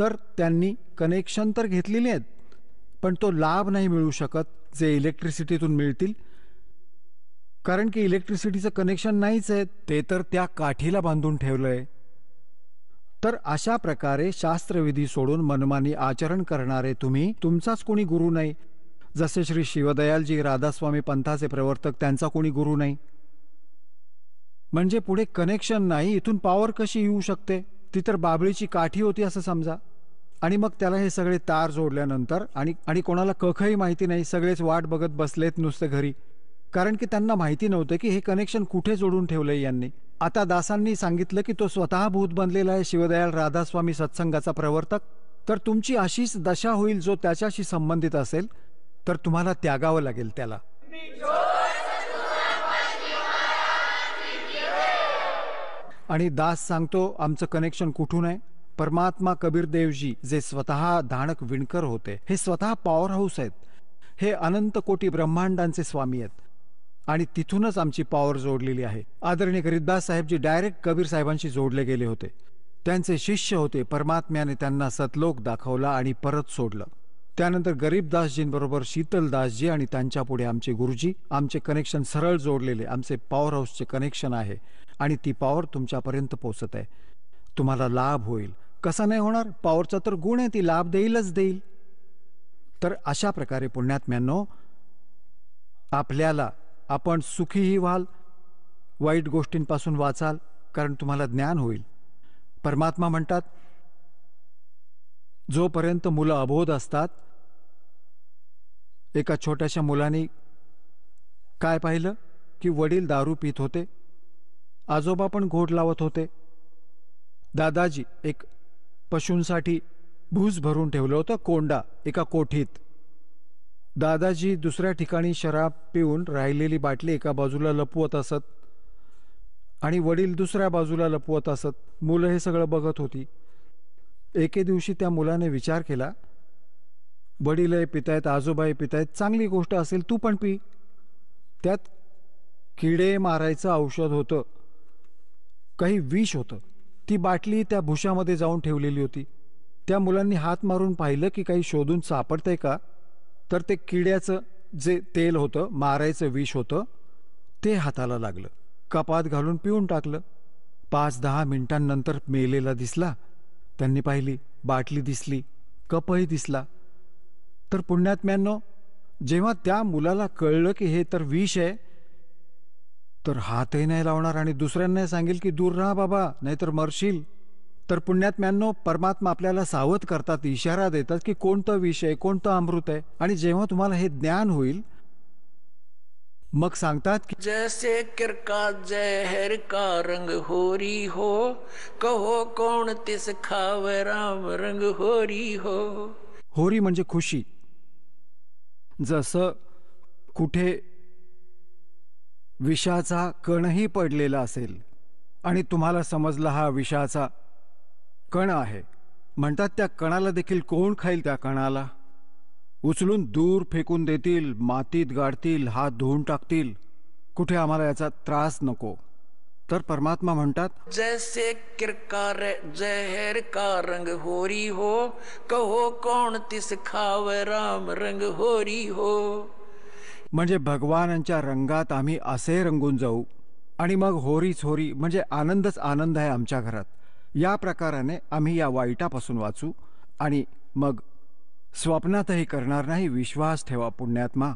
तर त्यांनी कनेक्शन तर घेतलेले आहेत पण तो लाभ नाही मिळू शकत जे इलेक्ट्रिसिटीतून मिळतील कारण की इलेक्ट्रिसिटीचं कनेक्शन नाहीच आहे ते तर त्या काठीला बांधून ठेवलं आहे तर अशा प्रकारे शास्त्रविधी सोडून मनमानी आचरण करणारे तुम्ही तुमचाच कोणी गुरु नाही जसे श्री शिवदयालजी राधास्वामी पंथाचे प्रवर्तक त्यांचा कोणी गुरु नाही म्हणजे पुढे कनेक्शन नाही इथून पॉवर कशी येऊ शकते ती तर बाबळीची काठी होती असं समजा आणि मग त्याला हे सगळे तार जोडल्यानंतर आणि आणि कोणाला कखही माहिती नाही सगळेच वाट बघत बसलेत नुसतं घरी कारण की त्यांना माहिती नव्हतं की हे कनेक्शन कुठे जोडून ठेवलंय यांनी आता दासांनी सांगितलं की तो स्वतः भूत बनलेला आहे शिवदयाल राधास्वामी सत्संगाचा प्रवर्तक तर तुमची अशीच दशा होईल जो त्याच्याशी संबंधित असेल तर तुम्हाला त्यागावं लागेल त्याला आणि दास सांगतो आमचं कनेक्शन कुठून आहे परमात्मा कबीर देवजी जे स्वतः धाणक विणकर होते हे स्वतः पॉवर हाऊस आहेत हे अनंत कोटी ब्रह्मांडांचे स्वामी आहेत आणि तिथूनच आमची पॉवर जोडलेली आहे आदरणीय गरीबदास साहेबजी डायरेक्ट कबीर साहेबांशी जोडले गेले होते त्यांचे शिष्य होते परमात्म्याने त्यांना सतलोक दाखवला आणि परत सोडलं त्यानंतर गरीबदासजींबरोबर शीतलदासजी आणि त्यांच्यापुढे आमचे गुरुजी आमचे कनेक्शन सरळ जोडलेले आमचे पॉवर हाऊसचे कनेक्शन आहे आणि ती पॉवर तुमच्यापर्यंत पोचत आहे तुम्हाला लाभ होईल कसा नाही होणार पॉवरचा तर गुण आहे ती लाभ देईलच देईल तर अशा प्रकारे पुण्यात्म्यांनो आपल्याला आपण सुखीही व्हाल वाईट गोष्टींपासून वाचाल कारण तुम्हाला ज्ञान होईल परमात्मा म्हणतात जोपर्यंत मुलं अबोध असतात एका छोट्याशा मुलाने काय पाहिलं की वडील दारू पीत होते आजोबा पण घोट लावत होते दादाजी एक पशूंसाठी भूस भरून ठेवलं होतं कोंडा एका कोठीत दादाजी दुसऱ्या ठिकाणी शराब पिऊन राहिलेली बाटली एका बाजूला लपवत असत आणि वडील दुसऱ्या बाजूला लपवत असत मुलं हे सगळं बघत होती एके दिवशी त्या मुलाने विचार केला वडीलही पितायत आजोबाही पितायत चांगली गोष्ट असेल तू पण पी त्यात किडे मारायचं औषध होतं काही विष होतं ती बाटली त्या भुशामध्ये जाऊन ठेवलेली होती त्या मुलांनी हात मारून पाहिलं की काही शोधून सापडतंय का तर ते किड्याचं जे तेल होतं मारायचं विष होतं ते हाताला लागलं कपात घालून पिऊन टाकलं पाच दहा मिनिटांनंतर मेलेला दिसला त्यांनी पाहिली बाटली दिसली कपही दिसला तर पुण्यात्म्यांनो जेव्हा त्या मुलाला कळलं की हे तर विष आहे तर हातही नाही लावणार आणि दुसऱ्यांनाही सांगेल की दूर राहा बाबा नाहीतर मरशील तर पुण्यात्म्यांनो परमात्मा आपल्याला सावध करतात इशारा देतात की कोणतं विषय कोणतं अमृत आहे आणि जेव्हा तुम्हाला हे ज्ञान होईल मग सांगतात की जैसे किरका जहर का रंग होरी हो कहो कोण तिस खाव राम रंग होरी हो होरी म्हणजे खुशी जसं कुठे विषाचा कणही पडलेला असेल आणि तुम्हाला समजला हा विषाचा कण आहे म्हणतात त्या कणाला देखील कोण खाईल त्या कणाला उचलून दूर फेकून देतील मातीत गाडतील हात धुवून टाकतील कुठे आम्हाला याचा त्रास नको तर परमात्मा म्हणतात जैसे किरकार जहर का रंग होरी हो कहो कोण तिस खाव राम रंग होरी हो म्हणजे भगवानांच्या रंगात आम्ही असे रंगून जाऊ आणि मग होरीच होरी म्हणजे आनंदच आनंद आहे आमच्या घरात या प्रकाराने आम्ही या वाईटापासून वाचू आणि मग स्वप्नातही करणार नाही विश्वास ठेवा पुण्यात्मा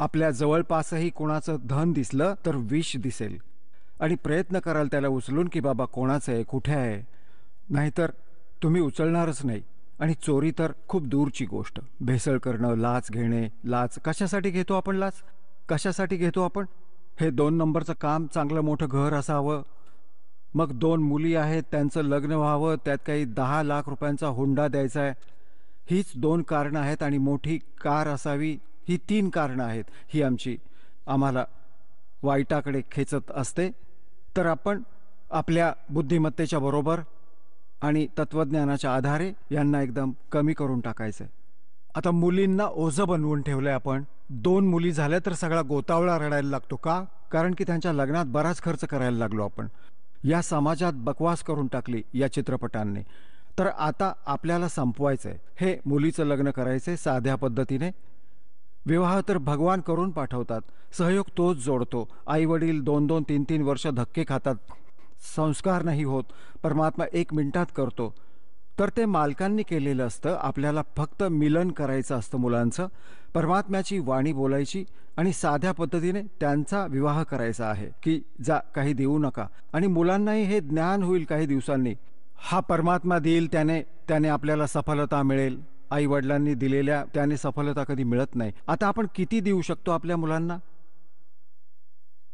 आपल्या जवळपासही कोणाचं धन दिसलं तर विष दिसेल आणि प्रयत्न कराल त्याला उचलून की बाबा कोणाचं आहे कुठे आहे नाहीतर तुम्ही उचलणारच नाही आणि चोरी तर खूप दूरची गोष्ट भेसळ करणं लाच घेणे लाच कशासाठी घेतो आपण लाच कशासाठी घेतो आपण हे दोन नंबरचं काम चांगलं मोठं घर असावं मग दोन मुली आहेत त्यांचं लग्न व्हावं त्यात काही दहा लाख रुपयांचा हुंडा द्यायचा आहे हीच दोन कारणं आहेत आणि मोठी कार असावी ही तीन कारणं आहेत ही आमची आम्हाला वाईटाकडे खेचत असते तर आपण आपल्या बुद्धिमत्तेच्या बरोबर आणि तत्वज्ञानाच्या आधारे यांना एकदम कमी करून टाकायचं आहे आता मुलींना ओझं बनवून ठेवलंय आपण दोन मुली झाल्या तर सगळा गोतावळा रडायला लागतो का कारण की त्यांच्या लग्नात बराच खर्च करायला लागलो आपण या समाजात बकवास करून टाकली या चित्रपटांनी तर आता आपल्याला संपवायचं हे मुलीचं लग्न करायचंय साध्या पद्धतीने विवाह तर भगवान करून पाठवतात सहयोग तोच जोडतो आई वडील दोन दोन तीन तीन वर्ष धक्के खातात संस्कार नाही होत परमात्मा एक मिनिटात करतो तर ते मालकांनी केलेलं असतं आपल्याला फक्त मिलन करायचं असतं मुलांचं परमात्म्याची वाणी बोलायची आणि साध्या पद्धतीने त्यांचा विवाह करायचा आहे की जा काही देऊ नका आणि मुलांनाही हे ज्ञान होईल काही दिवसांनी हा परमात्मा देईल त्याने त्याने आपल्याला सफलता मिळेल आई वडिलांनी दिलेल्या त्याने सफलता कधी मिळत नाही आता आपण किती देऊ शकतो आपल्या मुलांना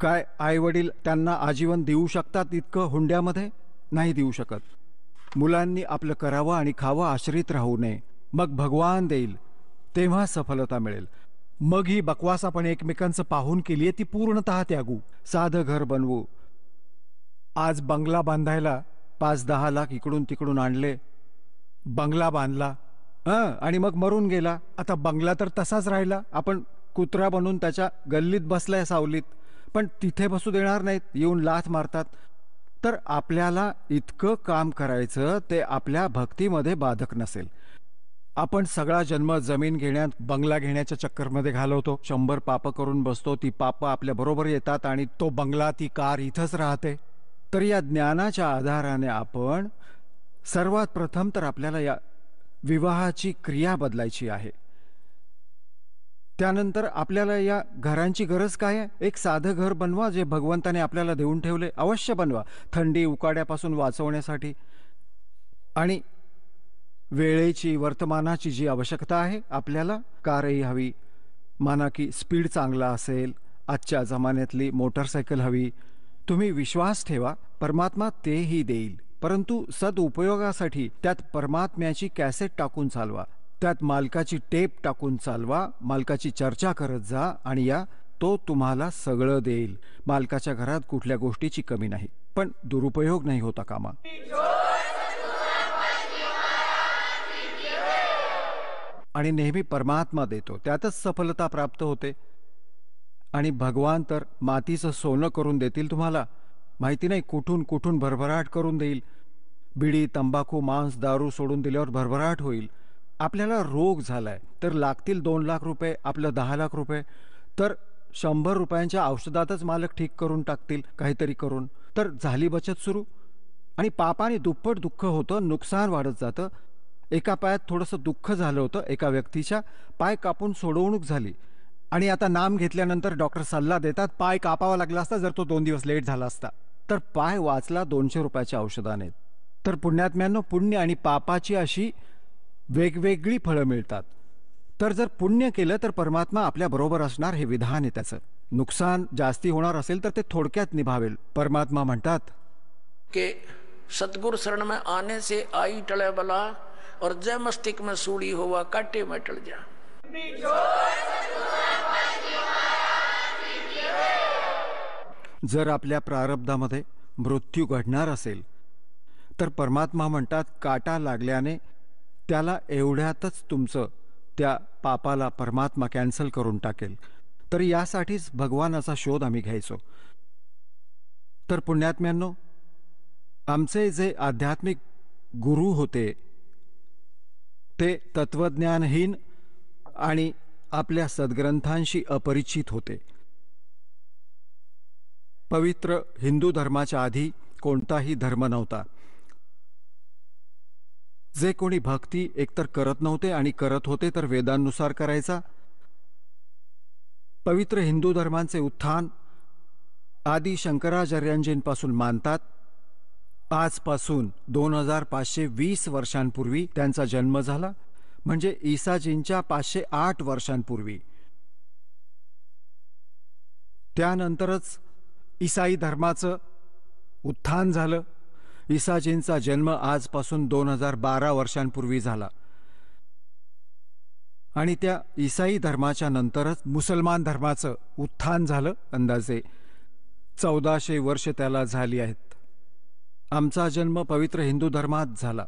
काय आई वडील त्यांना आजीवन देऊ शकतात इतकं हुंड्यामध्ये नाही देऊ शकत मुलांनी आपलं करावं आणि खावं आश्रित राहू नये मग भगवान देईल तेव्हा सफलता मिळेल मग ही बकवास आपण एकमेकांचं पाहून केली आहे ती पूर्णत त्यागू साधं घर बनवू आज बंगला बांधायला पाच दहा लाख इकडून तिकडून आणले बंगला बांधला हां आणि मग मरून गेला आता बंगला तर तसाच राहिला आपण कुत्रा बनून त्याच्या गल्लीत बसलाय सावलीत पण तिथे बसू देणार नाहीत येऊन लाथ मारतात तर आपल्याला इतकं काम करायचं ते आपल्या भक्तीमध्ये बाधक नसेल आपण सगळा जन्म जमीन घेण्यात बंगला घेण्याच्या चक्करमध्ये घालवतो शंभर पापं करून बसतो ती पापं आपल्याबरोबर येतात आणि तो बंगला ती कार इथंच राहते तर या ज्ञानाच्या आधाराने आपण सर्वात प्रथम तर आपल्याला या विवाहाची क्रिया बदलायची आहे त्यानंतर आपल्याला या घरांची गरज काय आहे एक साधं घर बनवा जे भगवंताने आपल्याला देऊन ठेवले अवश्य बनवा थंडी उकाड्यापासून वाचवण्यासाठी आणि वेळेची वर्तमानाची जी आवश्यकता आहे आपल्याला कारही हवी माना की स्पीड चांगला असेल आजच्या जमान्यातली मोटरसायकल हवी तुम्ही विश्वास ठेवा परमात्मा तेही देईल परंतु सदउपयोगासाठी त्यात परमात्म्याची कॅसेट टाकून चालवा त्यात मालकाची टेप टाकून चालवा मालकाची चर्चा करत जा आणि या तो तुम्हाला सगळं देईल मालकाच्या घरात कुठल्या गोष्टीची कमी नाही पण दुरुपयोग नाही होता कामा आणि नेहमी परमात्मा देतो त्यातच सफलता प्राप्त होते आणि भगवान तर मातीचं सोनं करून देतील तुम्हाला माहिती नाही कुठून कुठून भरभराट करून देईल बिडी तंबाखू मांस दारू सोडून दिल्यावर भरभराट होईल आपल्याला रोग झाला आहे तर लागतील दोन लाख रुपये आपलं दहा लाख रुपये तर शंभर रुपयांच्या औषधातच मालक ठीक करून टाकतील काहीतरी करून तर झाली बचत सुरू आणि पापाने दुप्पट दुःख होतं नुकसान वाढत जातं एका पायात थोडंसं दुःख झालं होतं एका व्यक्तीच्या पाय कापून सोडवणूक झाली आणि आता नाम घेतल्यानंतर डॉक्टर सल्ला देतात पाय कापावा लागला असता जर तो दोन दिवस लेट झाला असता तर पाय वाचला दोनशे रुपयाच्या औषधाने तर पुण्यात्म्यांनो पुण्य आणि पापाची अशी वेगवेगळी फळं मिळतात तर जर पुण्य केलं तर परमात्मा आपल्याबरोबर असणार हे विधान आहे त्याचं नुकसान जास्ती होणार असेल तर ते थोडक्यात निभावेल परमात्मा म्हणतात की सतगुरु शरण में आने से आई टळे बला और जय मस्तिक में सूड़ी होवा काटे में टळ जा जर आपल्या प्रारब्धामध्ये मृत्यू घडणार असेल तर परमात्मा म्हणतात काटा लागल्याने त्याला एवढ्यातच तुमचं त्या पापाला परमात्मा कॅन्सल करून टाकेल तर यासाठीच भगवानाचा शोध आम्ही घ्यायचो तर पुण्यात्म्यांनो आमचे जे आध्यात्मिक गुरु होते ते तत्वज्ञानहीन आणि आपल्या सद्ग्रंथांशी अपरिचित होते पवित्र हिंदू धर्माच्या आधी कोणताही धर्म नव्हता जे कोणी भक्ती एकतर करत नव्हते आणि करत होते तर वेदांनुसार करायचा पवित्र हिंदू धर्मांचे उत्थान आदी शंकराचार्यांजींपासून मानतात आजपासून दोन हजार पाचशे वीस वर्षांपूर्वी त्यांचा जन्म झाला म्हणजे ईसाजींच्या पाचशे आठ वर्षांपूर्वी त्यानंतरच ईसाई धर्माचं उत्थान झालं इसाजींचा जन्म आजपासून दोन हजार बारा वर्षांपूर्वी झाला आणि त्या इसाई धर्माच्या नंतरच मुसलमान धर्माचं उत्थान झालं अंदाजे चौदाशे वर्ष त्याला झाली आहेत आमचा जन्म पवित्र हिंदू धर्मात झाला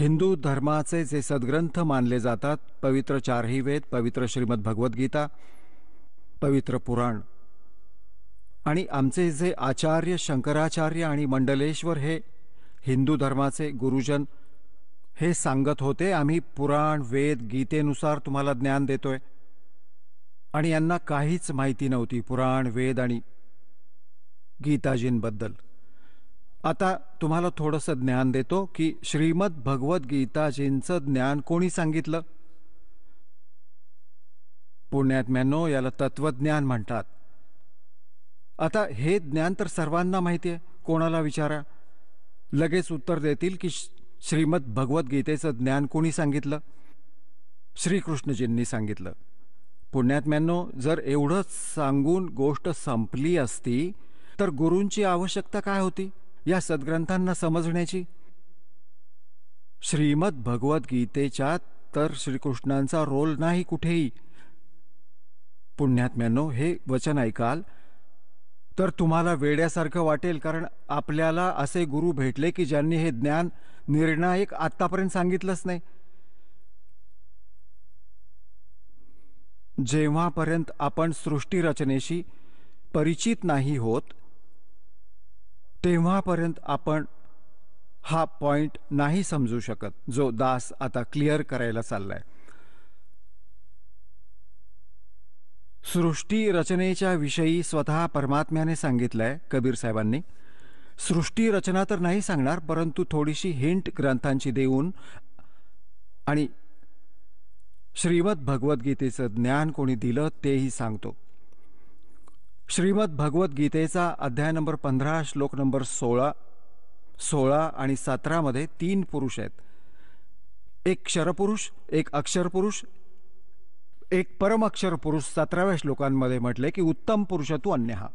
हिंदू धर्माचे जे सद्ग्रंथ मानले जातात पवित्र चारही वेद पवित्र श्रीमद भगवद्गीता पवित्र पुराण आणि आमचे जे आचार्य शंकराचार्य आणि मंडलेश्वर हे हिंदू धर्माचे गुरुजन हे सांगत होते आम्ही पुराण वेद गीतेनुसार तुम्हाला ज्ञान देतोय आणि यांना काहीच माहिती नव्हती पुराण वेद आणि गीताजींबद्दल आता तुम्हाला थोडंसं ज्ञान देतो की श्रीमद गीताजींचं ज्ञान कोणी सांगितलं मॅनो याला तत्वज्ञान म्हणतात आता हे ज्ञान तर सर्वांना माहिती आहे कोणाला विचारा लगेच उत्तर देतील की श्रीमद गीतेचं ज्ञान कोणी सांगितलं श्रीकृष्णजींनी सांगितलं पुण्यात्म्यांनो जर एवढंच सांगून गोष्ट संपली असती तर गुरूंची आवश्यकता काय होती या सद्ग्रंथांना समजण्याची श्रीमद भगवद्गीतेच्या तर श्रीकृष्णांचा रोल नाही कुठेही पुण्यात्म्यांनो हे वचन ऐकाल तर तुम्हाला वेड्यासारखं वाटेल कारण आपल्याला असे गुरु भेटले की ज्यांनी हे ज्ञान निर्णायक आत्तापर्यंत सांगितलंच नाही जेव्हापर्यंत आपण सृष्टीरचनेशी परिचित नाही होत तेव्हापर्यंत आपण हा पॉइंट नाही समजू शकत जो दास आता क्लिअर करायला चाललाय सृष्टी रचनेच्या विषयी स्वतः परमात्म्याने सांगितलंय कबीर साहेबांनी सृष्टी रचना तर नाही सांगणार परंतु थोडीशी हिंट ग्रंथांची देऊन आणि श्रीमद भगवद्गीतेचं ज्ञान कोणी दिलं तेही सांगतो श्रीमद भगवद्गीतेचा अध्याय नंबर पंधरा श्लोक नंबर सोळा सोळा आणि सतरामध्ये तीन पुरुष आहेत एक क्षरपुरुष एक अक्षरपुरुष एक परमाक्षर पुरुष सतराव्या श्लोकांमध्ये म्हटले की उत्तम पुरुष तू अन्य हा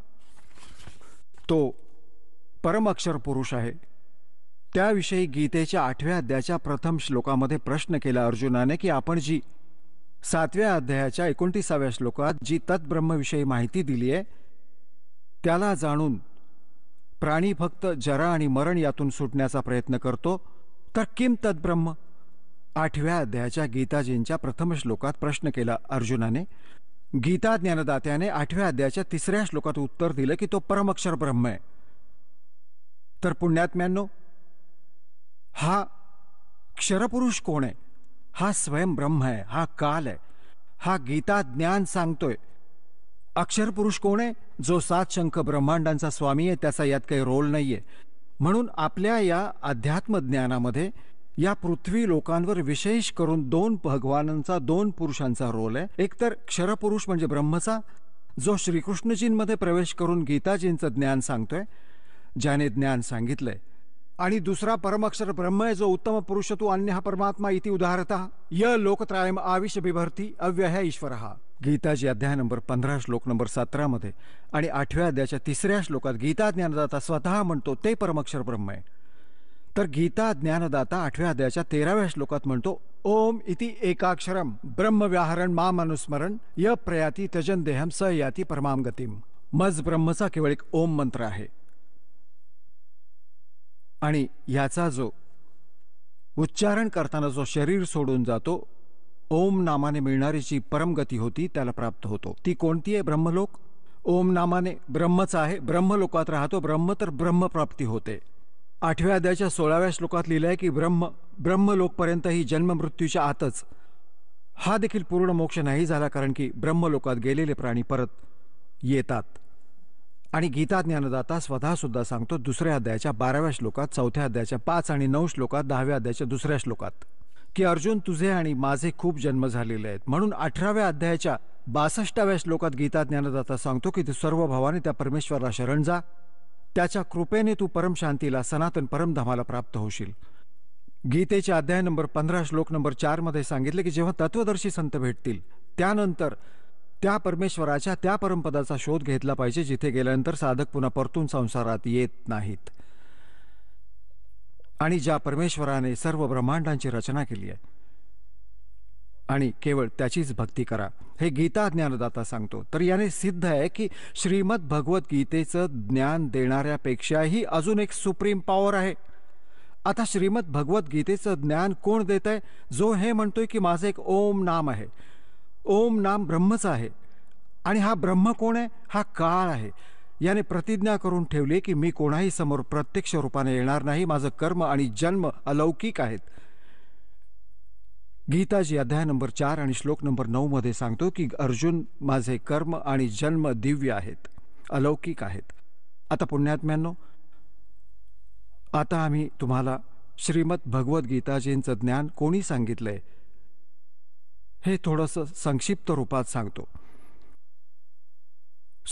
तो परमाक्षर पुरुष आहे त्याविषयी गीतेच्या आठव्या अध्यायाच्या प्रथम श्लोकामध्ये प्रश्न केला अर्जुनाने की आपण जी सातव्या अध्यायाच्या एकोणतीसाव्या श्लोकात जी तत्ब्रह्मविषयी माहिती दिली आहे त्याला जाणून प्राणी फक्त जरा आणि मरण यातून सुटण्याचा प्रयत्न करतो तर किम तद्ब्रह्म आठव्या अध्यायाच्या गीताजींच्या प्रथम श्लोकात प्रश्न केला अर्जुनाने गीता ज्ञानदात्याने आठव्या अध्यायाच्या तिसऱ्या श्लोकात उत्तर दिलं की तो परमक्षर ब्रह्म आहे तर पुण्यात्म्यांनो हा क्षरपुरुष कोण आहे हा स्वयं ब्रह्म आहे हा काल आहे हा गीता ज्ञान सांगतोय अक्षरपुरुष कोण आहे जो सात शंख ब्रह्मांडांचा स्वामी आहे त्याचा यात काही रोल नाहीये म्हणून आपल्या या अध्यात्म ज्ञानामध्ये या पृथ्वी लोकांवर विशेष करून दोन भगवानांचा दोन पुरुषांचा रोल आहे एकतर क्षरपुरुष म्हणजे ब्रह्मचा जो श्रीकृष्णजींमध्ये प्रवेश करून गीताजींचं ज्ञान सांगतोय ज्याने ज्ञान सांगितलंय आणि दुसरा परमाक्षर ब्रह्म आहे जो उत्तम पुरुष तू अन्य हा परमात्मा इति उदाहरता य लोकत्रायम आविष बिभरती अव्यय ईश्वर हा गीताजी अध्याय नंबर पंधरा श्लोक नंबर सतरामध्ये आणि आठव्या अध्यायाच्या तिसऱ्या श्लोकात गीता ज्ञानदाता स्वतः म्हणतो ते परमक्षर ब्रह्म आहे तर गीता ज्ञानदाता आठव्या अध्यायाच्या तेराव्या श्लोकात म्हणतो ओम इति एकाक्षरम ब्रह्मव्याहरण माम अनुस्मरण य प्रयाती तजन देहम स याती परमाम गतीम मज ब्रह्मचा केवळ एक ओम मंत्र आहे आणि याचा जो उच्चारण करताना जो शरीर सोडून जातो ओम नामाने मिळणारी जी परमगती होती त्याला प्राप्त होतो ती कोणती आहे ब्रह्मलोक ओम नामाने ब्रह्मचा आहे ब्रह्मलोकात राहतो ब्रह्म तर ब्रह्मप्राप्ती होते आठव्या अध्यायाच्या सोळाव्या श्लोकात लिहिलं आहे की ब्रह्म ब्रह्मलोकपर्यंत ही मृत्यूच्या आतच हा देखील पूर्ण मोक्ष नाही झाला कारण की ब्रह्मलोकात गेलेले प्राणी परत येतात आणि गीता ज्ञानदाता स्वतः सुद्धा सांगतो दुसऱ्या अध्यायाच्या बाराव्या श्लोकात चौथ्या अध्यायाच्या पाच आणि नऊ श्लोकात दहाव्या अध्यायाच्या दुसऱ्या श्लोकात की अर्जुन तुझे आणि माझे खूप जन्म झालेले आहेत म्हणून अठराव्या अध्यायाच्या बासष्टाव्या श्लोकात गीता ज्ञानदाता सांगतो की तू सर्व भावाने त्या परमेश्वरला शरण जा त्याच्या कृपेने तू परमशांतीला सनातन परमधामाला प्राप्त होशील गीतेच्या अध्याय नंबर पंधरा श्लोक नंबर चारमध्ये सांगितले की जेव्हा तत्वदर्शी संत भेटतील त्यानंतर त्या परमेश्वराच्या त्या परमपदाचा शोध घेतला पाहिजे जिथे गेल्यानंतर साधक पुन्हा परतून संसारात येत नाहीत आणि ज्या परमेश्वराने सर्व ब्रह्मांडांची रचना केली आहे आणि केवळ त्याचीच भक्ती करा हे गीता ज्ञानदाता सांगतो तर याने सिद्ध आहे की श्रीमद भगवत गीतेचं ज्ञान देणाऱ्यापेक्षाही अजून एक सुप्रीम पॉवर आहे आता श्रीमद भगवत गीतेचं ज्ञान कोण देत आहे जो हे म्हणतोय की माझं एक ओम नाम आहे ओम नाम ब्रह्मचं आहे आणि हा ब्रह्म कोण आहे हा काळ आहे याने प्रतिज्ञा करून ठेवली की मी कोणाही समोर प्रत्यक्ष रूपाने येणार नाही माझं कर्म आणि जन्म अलौकिक आहेत गीताजी अध्याय नंबर चार आणि श्लोक नंबर नऊमध्ये सांगतो की अर्जुन माझे कर्म आणि जन्म दिव्य आहेत अलौकिक आहेत आता पुण्यात्म्यांनो आता आम्ही तुम्हाला श्रीमद भगवद्गीताजींचं ज्ञान कोणी सांगितलंय हे थोडंसं संक्षिप्त रूपात सांगतो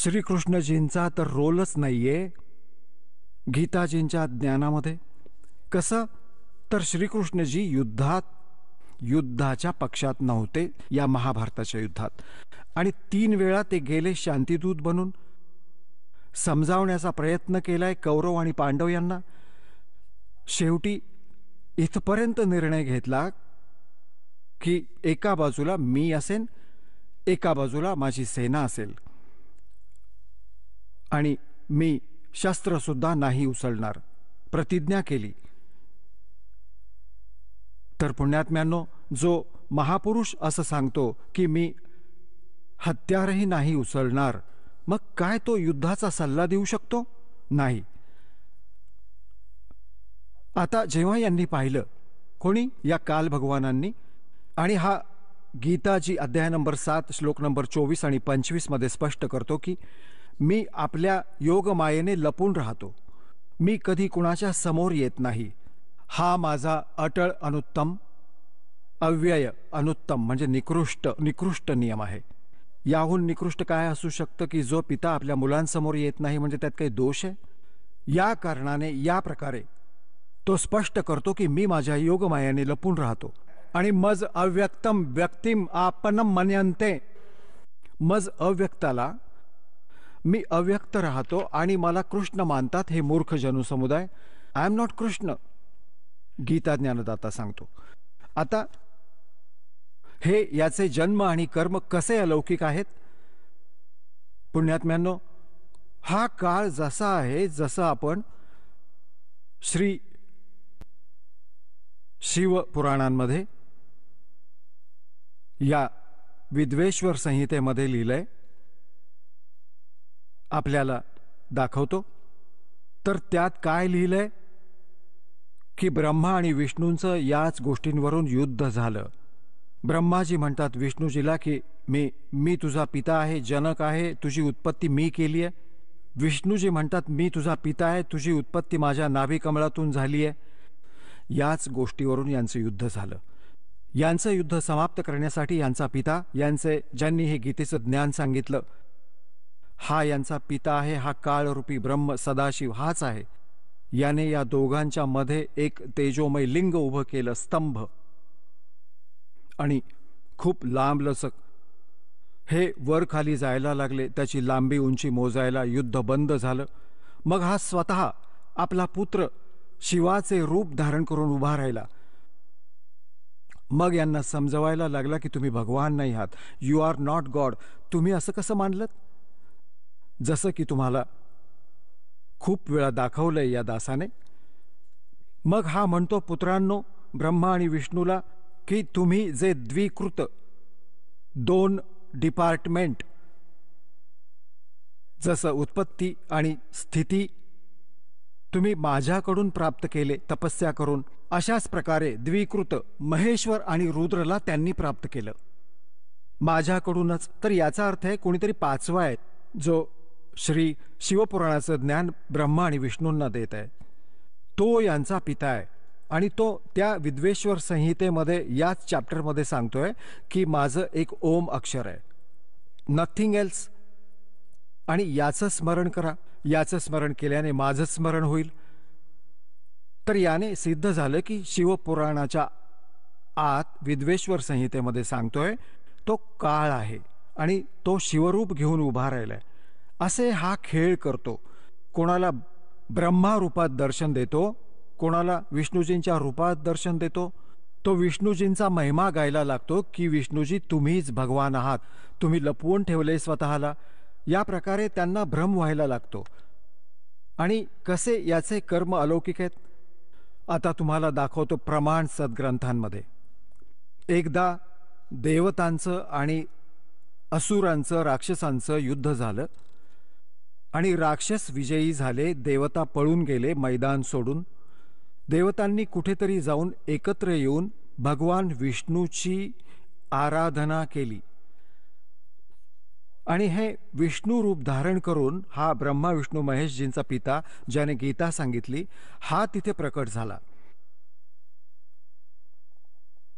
श्रीकृष्णजींचा तर रोलच नाहीये गीताजींच्या ज्ञानामध्ये कसं तर श्रीकृष्णजी युद्धात युद्धाच्या पक्षात नव्हते या महाभारताच्या युद्धात आणि तीन वेळा ते गेले शांतीदूत बनून समजावण्याचा प्रयत्न केलाय कौरव आणि पांडव यांना शेवटी इथपर्यंत निर्णय घेतला की एका बाजूला मी असेन एका बाजूला माझी सेना असेल आणि मी शस्त्रसुद्धा नाही उचलणार प्रतिज्ञा केली तर पुण्यात्म्यांनो जो महापुरुष असं सांगतो की मी हत्यारही नाही उचलणार मग काय तो युद्धाचा सल्ला देऊ शकतो नाही आता जेव्हा यांनी पाहिलं कोणी या काल भगवानांनी आणि हा गीताजी अध्याय नंबर सात श्लोक नंबर चोवीस आणि पंचवीसमध्ये स्पष्ट करतो की मी आपल्या योगमायेने लपून राहतो मी कधी कुणाच्या समोर येत नाही हा माझा अटळ अनुत्तम अव्यय अनुत्तम म्हणजे निकृष्ट निकृष्ट नियम आहे याहून निकृष्ट काय असू शकतं की जो पिता आपल्या मुलांसमोर येत नाही म्हणजे त्यात काही दोष आहे या कारणाने या प्रकारे तो स्पष्ट करतो की मी माझ्या योगमायाने लपून राहतो आणि मज अव्यक्तम व्यक्तिम आपणम मन्यंते मज अव्यक्ताला मी अव्यक्त राहतो आणि मला कृष्ण मानतात हे मूर्ख समुदाय I am not Krishna Gita ज्ञानदाता सांगतो आता हे याचे जन्म आणि कर्म कसे अलौकिक आहेत पुण्यात्म्यांनो हा काळ जसा आहे जसं आपण श्री शिव पुराणांमध्ये या विद्वेश्वर संहितेमध्ये लिहिलंय आपल्याला दाखवतो तर त्यात काय लिहिलंय की ब्रह्मा आणि विष्णूंचं याच गोष्टींवरून युद्ध झालं ब्रह्माजी म्हणतात विष्णूजीला की मी मी तुझा पिता आहे जनक आहे तुझी उत्पत्ती मी केली आहे विष्णूजी म्हणतात मी तुझा पिता आहे तुझी उत्पत्ती माझ्या नाभी कमळातून झाली आहे याच गोष्टीवरून यांचं युद्ध झालं यांचं युद्ध समाप्त करण्यासाठी यांचा पिता यांचे ज्यांनी हे गीतेचं ज्ञान सांगितलं हा यांचा पिता आहे हा काळरूपी ब्रह्म सदाशिव हाच आहे याने या दोघांच्या मध्ये एक तेजोमय लिंग उभं केलं स्तंभ आणि खूप लांब लसक हे वर खाली जायला लागले त्याची लांबी उंची मोजायला युद्ध बंद झालं मग हा स्वतः आपला पुत्र शिवाचे रूप धारण करून उभा राहिला मग यांना समजवायला लागला की तुम्ही भगवान नाही आहात यू आर नॉट गॉड तुम्ही असं कसं मानलं जसं की तुम्हाला खूप वेळा दाखवलंय या दासाने मग हा म्हणतो पुत्रांनो ब्रह्मा आणि विष्णूला की तुम्ही जे द्विकृत दोन डिपार्टमेंट जसं उत्पत्ती आणि स्थिती तुम्ही माझ्याकडून प्राप्त केले तपस्या करून अशाच प्रकारे द्विकृत महेश्वर आणि रुद्रला त्यांनी प्राप्त केलं माझ्याकडूनच तर याचा अर्थ आहे कोणीतरी पाचवा आहे जो श्री शिवपुराणाचं ज्ञान ब्रह्मा आणि विष्णूंना देत आहे तो यांचा पिता आहे आणि तो त्या विद्वेश्वर संहितेमध्ये याच चॅप्टरमध्ये सांगतो आहे की माझं एक ओम अक्षर आहे नथिंग एल्स आणि याचं स्मरण करा याचं स्मरण केल्याने माझं स्मरण होईल तर याने सिद्ध झालं की शिवपुराणाच्या आत विद्वेश्वर संहितेमध्ये सांगतोय तो काळ आहे आणि तो शिवरूप घेऊन उभा राहिलाय असे हा खेळ करतो कोणाला ब्रह्मा रूपात दर्शन देतो कोणाला विष्णूजींच्या रूपात दर्शन देतो तो विष्णूजींचा महिमा गायला लागतो की विष्णूजी तुम्हीच भगवान आहात तुम्ही लपवून ठेवले स्वतःला या प्रकारे त्यांना भ्रम व्हायला लागतो आणि कसे याचे कर्म अलौकिक आहेत आता तुम्हाला दाखवतो प्रमाण सद्ग्रंथांमध्ये एकदा देवतांचं आणि असुरांचं राक्षसांचं युद्ध झालं आणि राक्षस विजयी झाले देवता पळून गेले मैदान सोडून देवतांनी कुठेतरी जाऊन एकत्र येऊन भगवान विष्णूची आराधना केली आणि हे विष्णू रूप धारण करून हा ब्रह्मा विष्णू महेशजींचा पिता ज्याने गीता सांगितली हा तिथे प्रकट झाला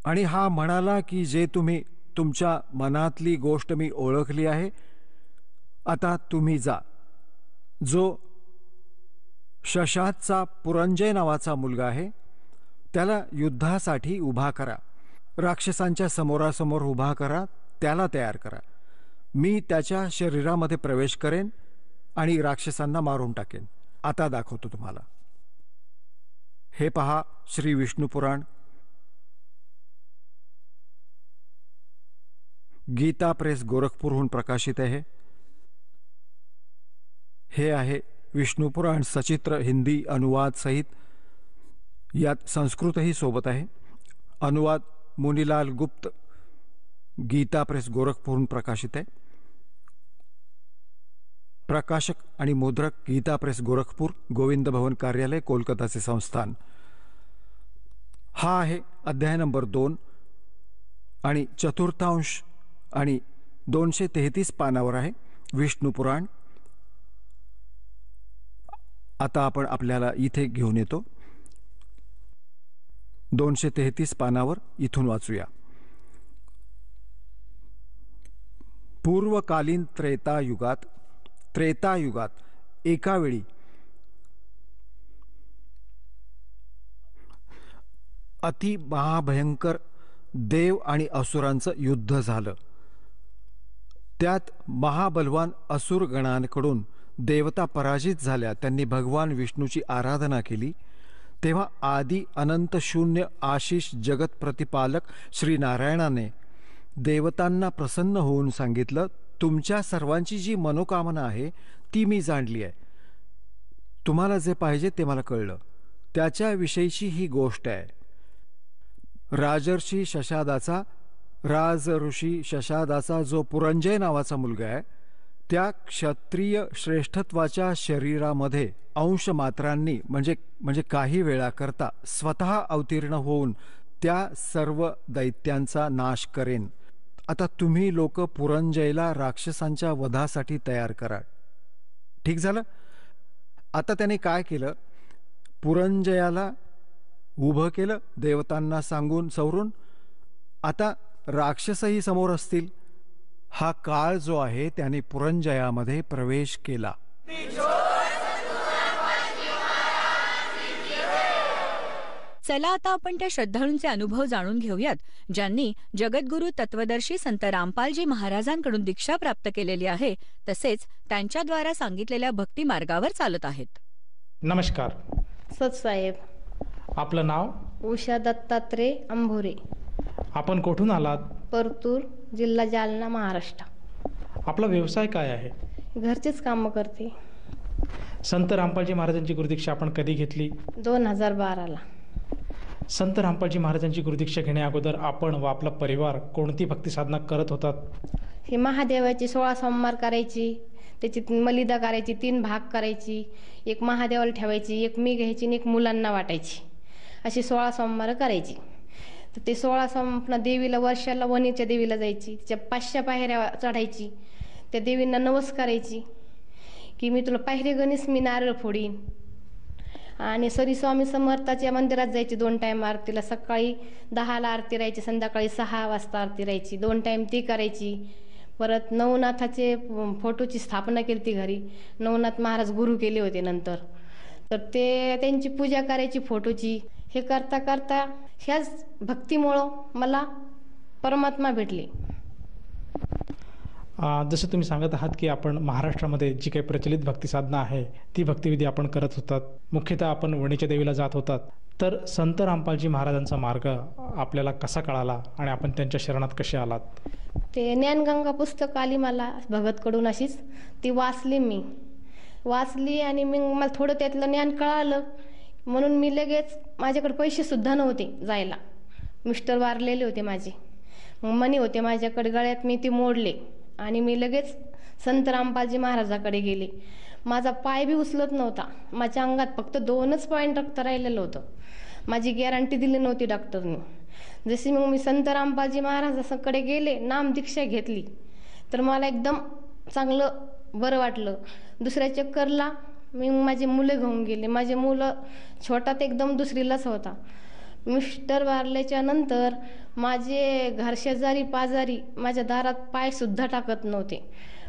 आणि हा म्हणाला की जे तुम्ही तुमच्या मनातली गोष्ट मी ओळखली आहे आता तुम्ही जा जो शशातचा पुरंजय नावाचा मुलगा आहे त्याला युद्धासाठी उभा करा राक्षसांच्या समोरासमोर उभा करा त्याला तयार करा मी त्याच्या शरीरामध्ये प्रवेश करेन आणि राक्षसांना मारून टाकेन आता दाखवतो तुम्हाला हे पहा श्री विष्णुपुराण गीता प्रेस गोरखपूरहून प्रकाशित आहे हे आहे विष्णुपुराण सचित्र हिंदी अनुवादसहित यात संस्कृतही सोबत आहे अनुवाद मुनीलाल गुप्त गीता प्रेस गोरखपूरहून प्रकाशित आहे प्रकाशक आणि मुद्रक गीता प्रेस गोरखपूर गोविंद भवन कार्यालय कोलकाताचे संस्थान हा आहे अध्याय नंबर दोन आणि चतुर्थांश आणि दोनशे तेहतीस पानावर आहे विष्णुपुराण आता आपण आपल्याला इथे घेऊन येतो दोनशे तेहतीस पानावर इथून वाचूया पूर्वकालीन त्रेतायुगात त्रेतायुगात एकावेळी अति महाभयंकर देव आणि असुरांचं युद्ध झालं त्यात महाबलवान असुरगणांकडून देवता पराजित झाल्या त्यांनी भगवान विष्णूची आराधना केली तेव्हा आदी अनंत शून्य आशिष जगत प्रतिपालक श्रीनारायणाने देवतांना प्रसन्न होऊन सांगितलं तुमच्या सर्वांची जी मनोकामना आहे ती मी जाणली आहे तुम्हाला जे पाहिजे ते मला कळलं त्याच्याविषयीची ही गोष्ट आहे राजर्षी शशादाचा राज शशादाचा जो पुरंजय नावाचा मुलगा आहे त्या क्षत्रिय श्रेष्ठत्वाच्या शरीरामध्ये अंश मात्रांनी म्हणजे म्हणजे काही वेळाकरता स्वतः अवतीर्ण होऊन त्या सर्व दैत्यांचा नाश करेन आता तुम्ही लोक पुरंजयला राक्षसांच्या वधासाठी तयार करा ठीक झालं आता त्याने काय केलं पुरंजयाला उभं केलं देवतांना सांगून सवरून आता राक्षसही समोर असतील हा काळ जो आहे त्याने पुरंजयामध्ये प्रवेश केला चला आता आपण त्या श्रद्धाळूंचे अनुभव जाणून घेऊयात ज्यांनी जगद्गुरु तत्वदर्शी संत रामपालजी महाराजांकडून दीक्षा प्राप्त केलेली आहे तसेच त्यांच्याद्वारा सांगितलेल्या भक्ती मार्गावर चालत आहेत नमस्कार सत साहेब आपलं नाव उषा दत्तात्रे अंभोरे आपण कुठून आलात परतूर जिल्हा जालना महाराष्ट्र आपला व्यवसाय काय आहे घरचेच काम करते संत रामपालजी महाराजांची गुरुदीक्षा आपण कधी घेतली दोन हजार बाराला संत रामपालजी महाराजांची गुरुदीक्षा अगोदर आपण व आपला परिवार कोणती भक्ती साधना करत होतात हे महादेवाची सोळा सोमवार करायची त्याची मलिदा करायची तीन भाग करायची एक महादेवाला ठेवायची एक मी घ्यायची आणि एक मुलांना वाटायची अशी सोळा सोमवार करायची तर ते सोळा संपना देवीला वर्षाला वणीच्या देवीला जायची तिच्या पाचशा पायऱ्या चढायची त्या देवींना नवस करायची की मी तुला पायरे गणेश मी नारळ फोडीन आणि सरी स्वामी समर्थाच्या मंदिरात जायची दोन टाईम आरतीला सकाळी दहाला आरती राहायची संध्याकाळी सहा वाजता आरती राहायची दोन टाईम ती करायची परत नवनाथाचे फोटोची स्थापना केली ती घरी नवनाथ महाराज गुरु केले होते नंतर तर ते त्यांची पूजा करायची फोटोची हे करता करता ह्याच भक्तीमुळं मला परमात्मा भेटली जसं तुम्ही सांगत आहात की आपण महाराष्ट्रामध्ये जी काही प्रचलित भक्तिसाधना आहे ती भक्तिविधी आपण करत होतात मुख्यतः आपण वणीच्या देवीला जात होतात तर संत रामपालजी महाराजांचा मार्ग आपल्याला कसा कळाला आणि आपण त्यांच्या शरणात कसे आलात ते ज्ञानगंगा पुस्तक आली मला भगतकडून अशीच ती वाचली मी वाचली आणि मग मला थोडं त्यातलं ज्ञान कळालं म्हणून मी लगेच माझ्याकडे पैसेसुद्धा नव्हते जायला मिस्टर वारलेले होते माझे मनी होते माझ्याकडे गळ्यात मी ते मोडले आणि मी लगेच संत रामपालजी महाराजाकडे गेले माझा पाय बी उचलत नव्हता माझ्या अंगात फक्त दोनच पॉईंट रक्त राहिलेलं होतं माझी गॅरंटी दिली नव्हती डॉक्टरनी जशी मग मी संत रामपालजी महाराजाकडे गेले नाम दीक्षा घेतली तर मला एकदम चांगलं बरं वाटलं दुसऱ्या चक्करला मी माझे मुलं घेऊन गेले माझे मुलं छोटा एकदम दुसरीलाच होता मिस्टर वारल्याच्या नंतर माझे घरशेजारी पाजारी माझ्या दारात पायसुद्धा टाकत नव्हते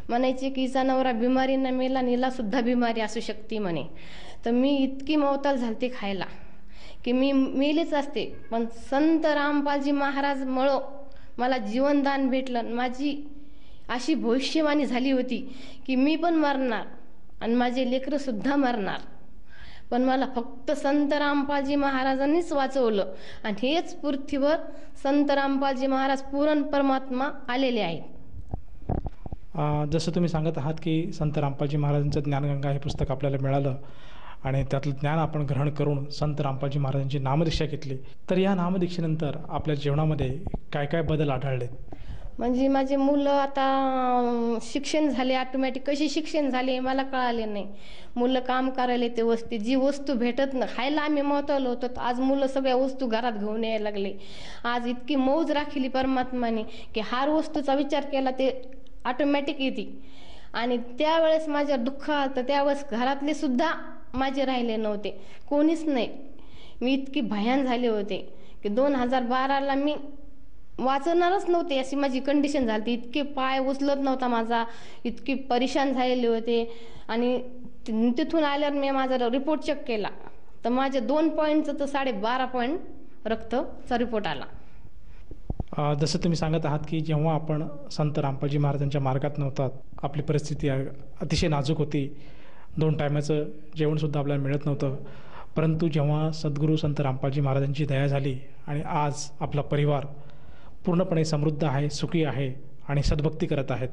म्हणायचे की हिचा नवरा न मेला नेला बिमारी असू शकते म्हणे तर मी इतकी मवताल झालते खायला की मी मेलीच असते पण संत रामपालजी महाराज मळो मला जीवनदान भेटलं माझी अशी भविष्यवाणी झाली होती की मी पण मरणार आणि माझे लेकरंसुद्धा मरणार पण मला फक्त संत रामपालजी महाराजांनीच वाचवलं आणि हेच पृथ्वीवर संत रामपालजी महाराज पूरण परमात्मा आलेले आहेत जसं तुम्ही सांगत आहात की संत रामपालजी महाराजांचं ज्ञानगंगा हे पुस्तक आपल्याला मिळालं आणि त्यातलं ज्ञान आपण ग्रहण करून संत रामपालजी महाराजांची नामदीक्षा घेतली तर या नामदीक्षेनंतर आपल्या जीवनामध्ये काय काय बदल आढळले म्हणजे माझे मुलं आता शिक्षण झाले ऑटोमॅटिक कशी शिक्षण झाले मला कळाले नाही मुलं काम करायला ते वस्ती जी वस्तू भेटत ना खायला आम्ही महत्वालो होतो आज मुलं सगळ्या वस्तू घरात घेऊन यायला लागले आज इतकी मौज राखली परमात्माने की हार वस्तूचा विचार केला ते ऑटोमॅटिक येते आणि त्यावेळेस माझ्या दुःख आलं त्यावेळेस घरातले सुद्धा माझे राहिले नव्हते कोणीच नाही मी इतकी भयान झाले होते की दोन हजार बाराला मी वाचणारच नव्हते अशी माझी कंडिशन झाली ती इतके पाय उचलत नव्हता माझा इतकी परेशान झालेले होते आणि तिथून आल्यावर मी माझा रिपोर्ट चेक केला तर माझ्या दोन पॉईंटचं तर साडेबारा पॉईंट रक्तचा रिपोर्ट आला जसं तुम्ही सांगत आहात की जेव्हा आपण संत रामपाजी महाराजांच्या मार्गात नव्हतात आपली परिस्थिती अतिशय नाजूक होती दोन टायमाचं जेवणसुद्धा आपल्याला मिळत नव्हतं परंतु जेव्हा सद्गुरू संत रामपाजी महाराजांची दया झाली आणि आज आपला परिवार पूर्णपणे समृद्ध आहे सुखी आहे आणि सद्भक्ती करत आहेत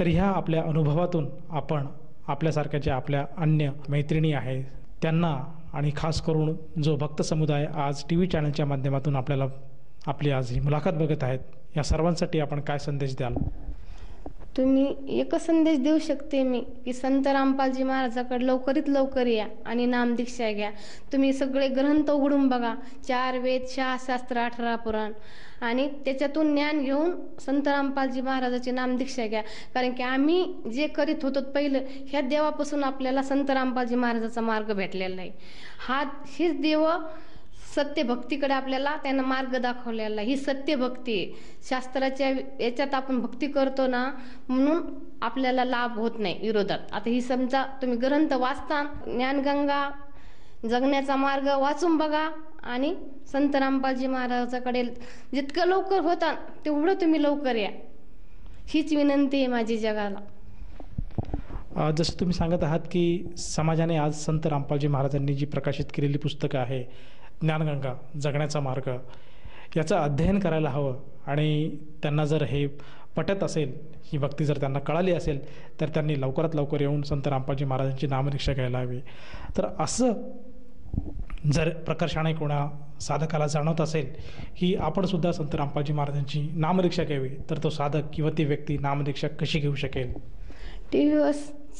तर ह्या आपल्या अनुभवातून आपण आपल्यासारख्या ज्या आपल्या अन्य मैत्रिणी आहे त्यांना आणि खास करून जो भक्त समुदाय आज टी व्ही चॅनलच्या माध्यमातून आपल्याला आपली आज ही मुलाखत बघत आहेत या सर्वांसाठी आपण काय संदेश द्याल तुम्ही एकच संदेश देऊ शकते मी की संत रामपालजी महाराजाकडे लवकरीत लवकर या आणि दीक्षा घ्या तुम्ही सगळे ग्रंथ उघडून बघा चार वेद शास्त्र अठरा पुराण आणि त्याच्यातून ज्ञान घेऊन संत रामपालजी नाम दीक्षा घ्या कारण की आम्ही जे करीत होतो पहिलं ह्या देवापासून आपल्याला संत रामपालजी महाराजाचा मार्ग भेटलेला आहे हा हीच देव सत्य भक्तीकडे आपल्याला त्यांना मार्ग दाखवलेला ही सत्यभक्ती शास्त्राच्या याच्यात आपण भक्ती करतो ना म्हणून आपल्याला लाभ होत नाही विरोधात आता ही समजा तुम्ही ग्रंथ वाचता ज्ञानगंगा जगण्याचा मार्ग वाचून बघा आणि संत रामबाजी महाराजाकडे जितकं लवकर होता तेवढं तुम्ही लवकर या हीच विनंती आहे माझी जगाला जसं तुम्ही सांगत आहात की समाजाने आज संत रामपालजी महाराजांनी जी प्रकाशित केलेली पुस्तकं आहे ज्ञानगंगा जगण्याचा मार्ग याचं अध्ययन करायला हवं आणि त्यांना जर हे पटत असेल ही भक्ती जर त्यांना कळाली असेल तर त्यांनी लवकरात लवकर येऊन संत रामपालजी महाराजांची नामरिक्षा घ्यायला हवी तर असं जर प्रकर्षाने कोणा साधकाला जाणवत असेल की आपण सुद्धा संत रामपाजी महाराजांची नामदीक्षा घ्यावी तर तो साधक किंवा ती व्यक्ती नामदीक्षा कशी घेऊ शकेल टी व्हीवर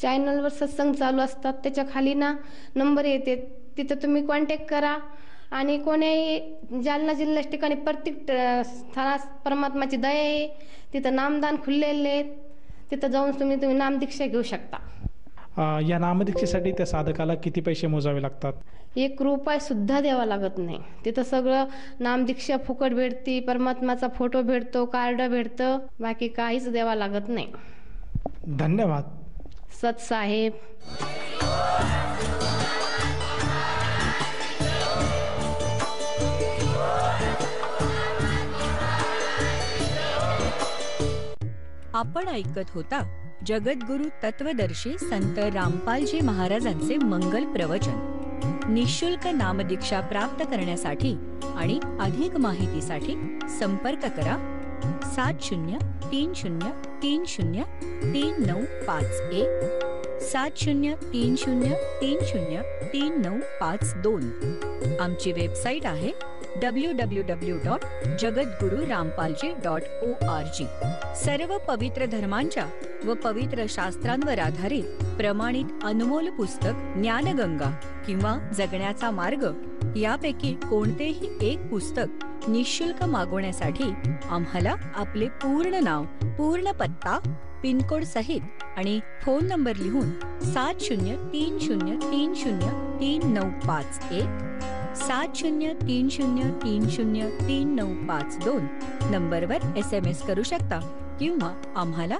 चॅनलवर सत्संग चालू असतात त्याच्या खाली ना नंबर येते तिथं तुम्ही कॉन्टॅक्ट करा आणि कोण्याही जालना जिल्ह्याच्या ठिकाणी प्रत्येक स्थानास परमात्माची दया आहे तिथं नामदान खुललेले आहेत तिथं जाऊन तुम्ही तुम्ही नामदीक्षा घेऊ शकता या नामदीक्षेसाठी त्या साधकाला किती पैसे मोजावे लागतात एक रुपये सुद्धा द्यावा लागत नाही तिथं सगळं नामदीक्षा फुकट भेटती परमात्माचा फोटो भेटतो कार्ड भेटतं बाकी काहीच द्यावा लागत नाही धन्यवाद सत साहेब आपण ऐकत होता जगद्गुरु तत्वदर्शी संत रामपालजी महाराजांचे मंगल प्रवचन निशुल्क नामदीक्षा प्राप्त करण्यासाठी आणि अधिक माहितीसाठी संपर्क करा सात शून्य तीन शून्य तीन शून्य तीन नऊ पाच एक सात शून्य तीन शून्य तीन शून्य तीन नऊ पाच दोन आमची वेबसाईट आहे डब्ल्यू डॉट जगद्गुरु रामपालजी डॉट ओ आर जी सर्व पवित्र धर्मांच्या व पवित्र शास्त्रांवर आधारित प्रमाणित अनमोल पुस्तक ज्ञानगंगा किंवा जगण्याचा मार्ग यापैकी कोणतेही एक पुस्तक निशुल्क मागवण्यासाठी आम्हाला आपले पूर्ण नाव पूर्ण पत्ता पिनकोड सहित आणि फोन नंबर लिहून सात शून्य तीन शून्य तीन शून्य तीन नऊ पाच एक सात शून्य तीन शून्य तीन शून्य तीन नऊ पाच दोन नंबरवर एस एम एस करू शकता किंवा आम्हाला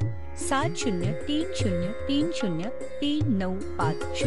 सात शून्य तीन शून्य तीन शून्य तीन नऊ पाच शून्य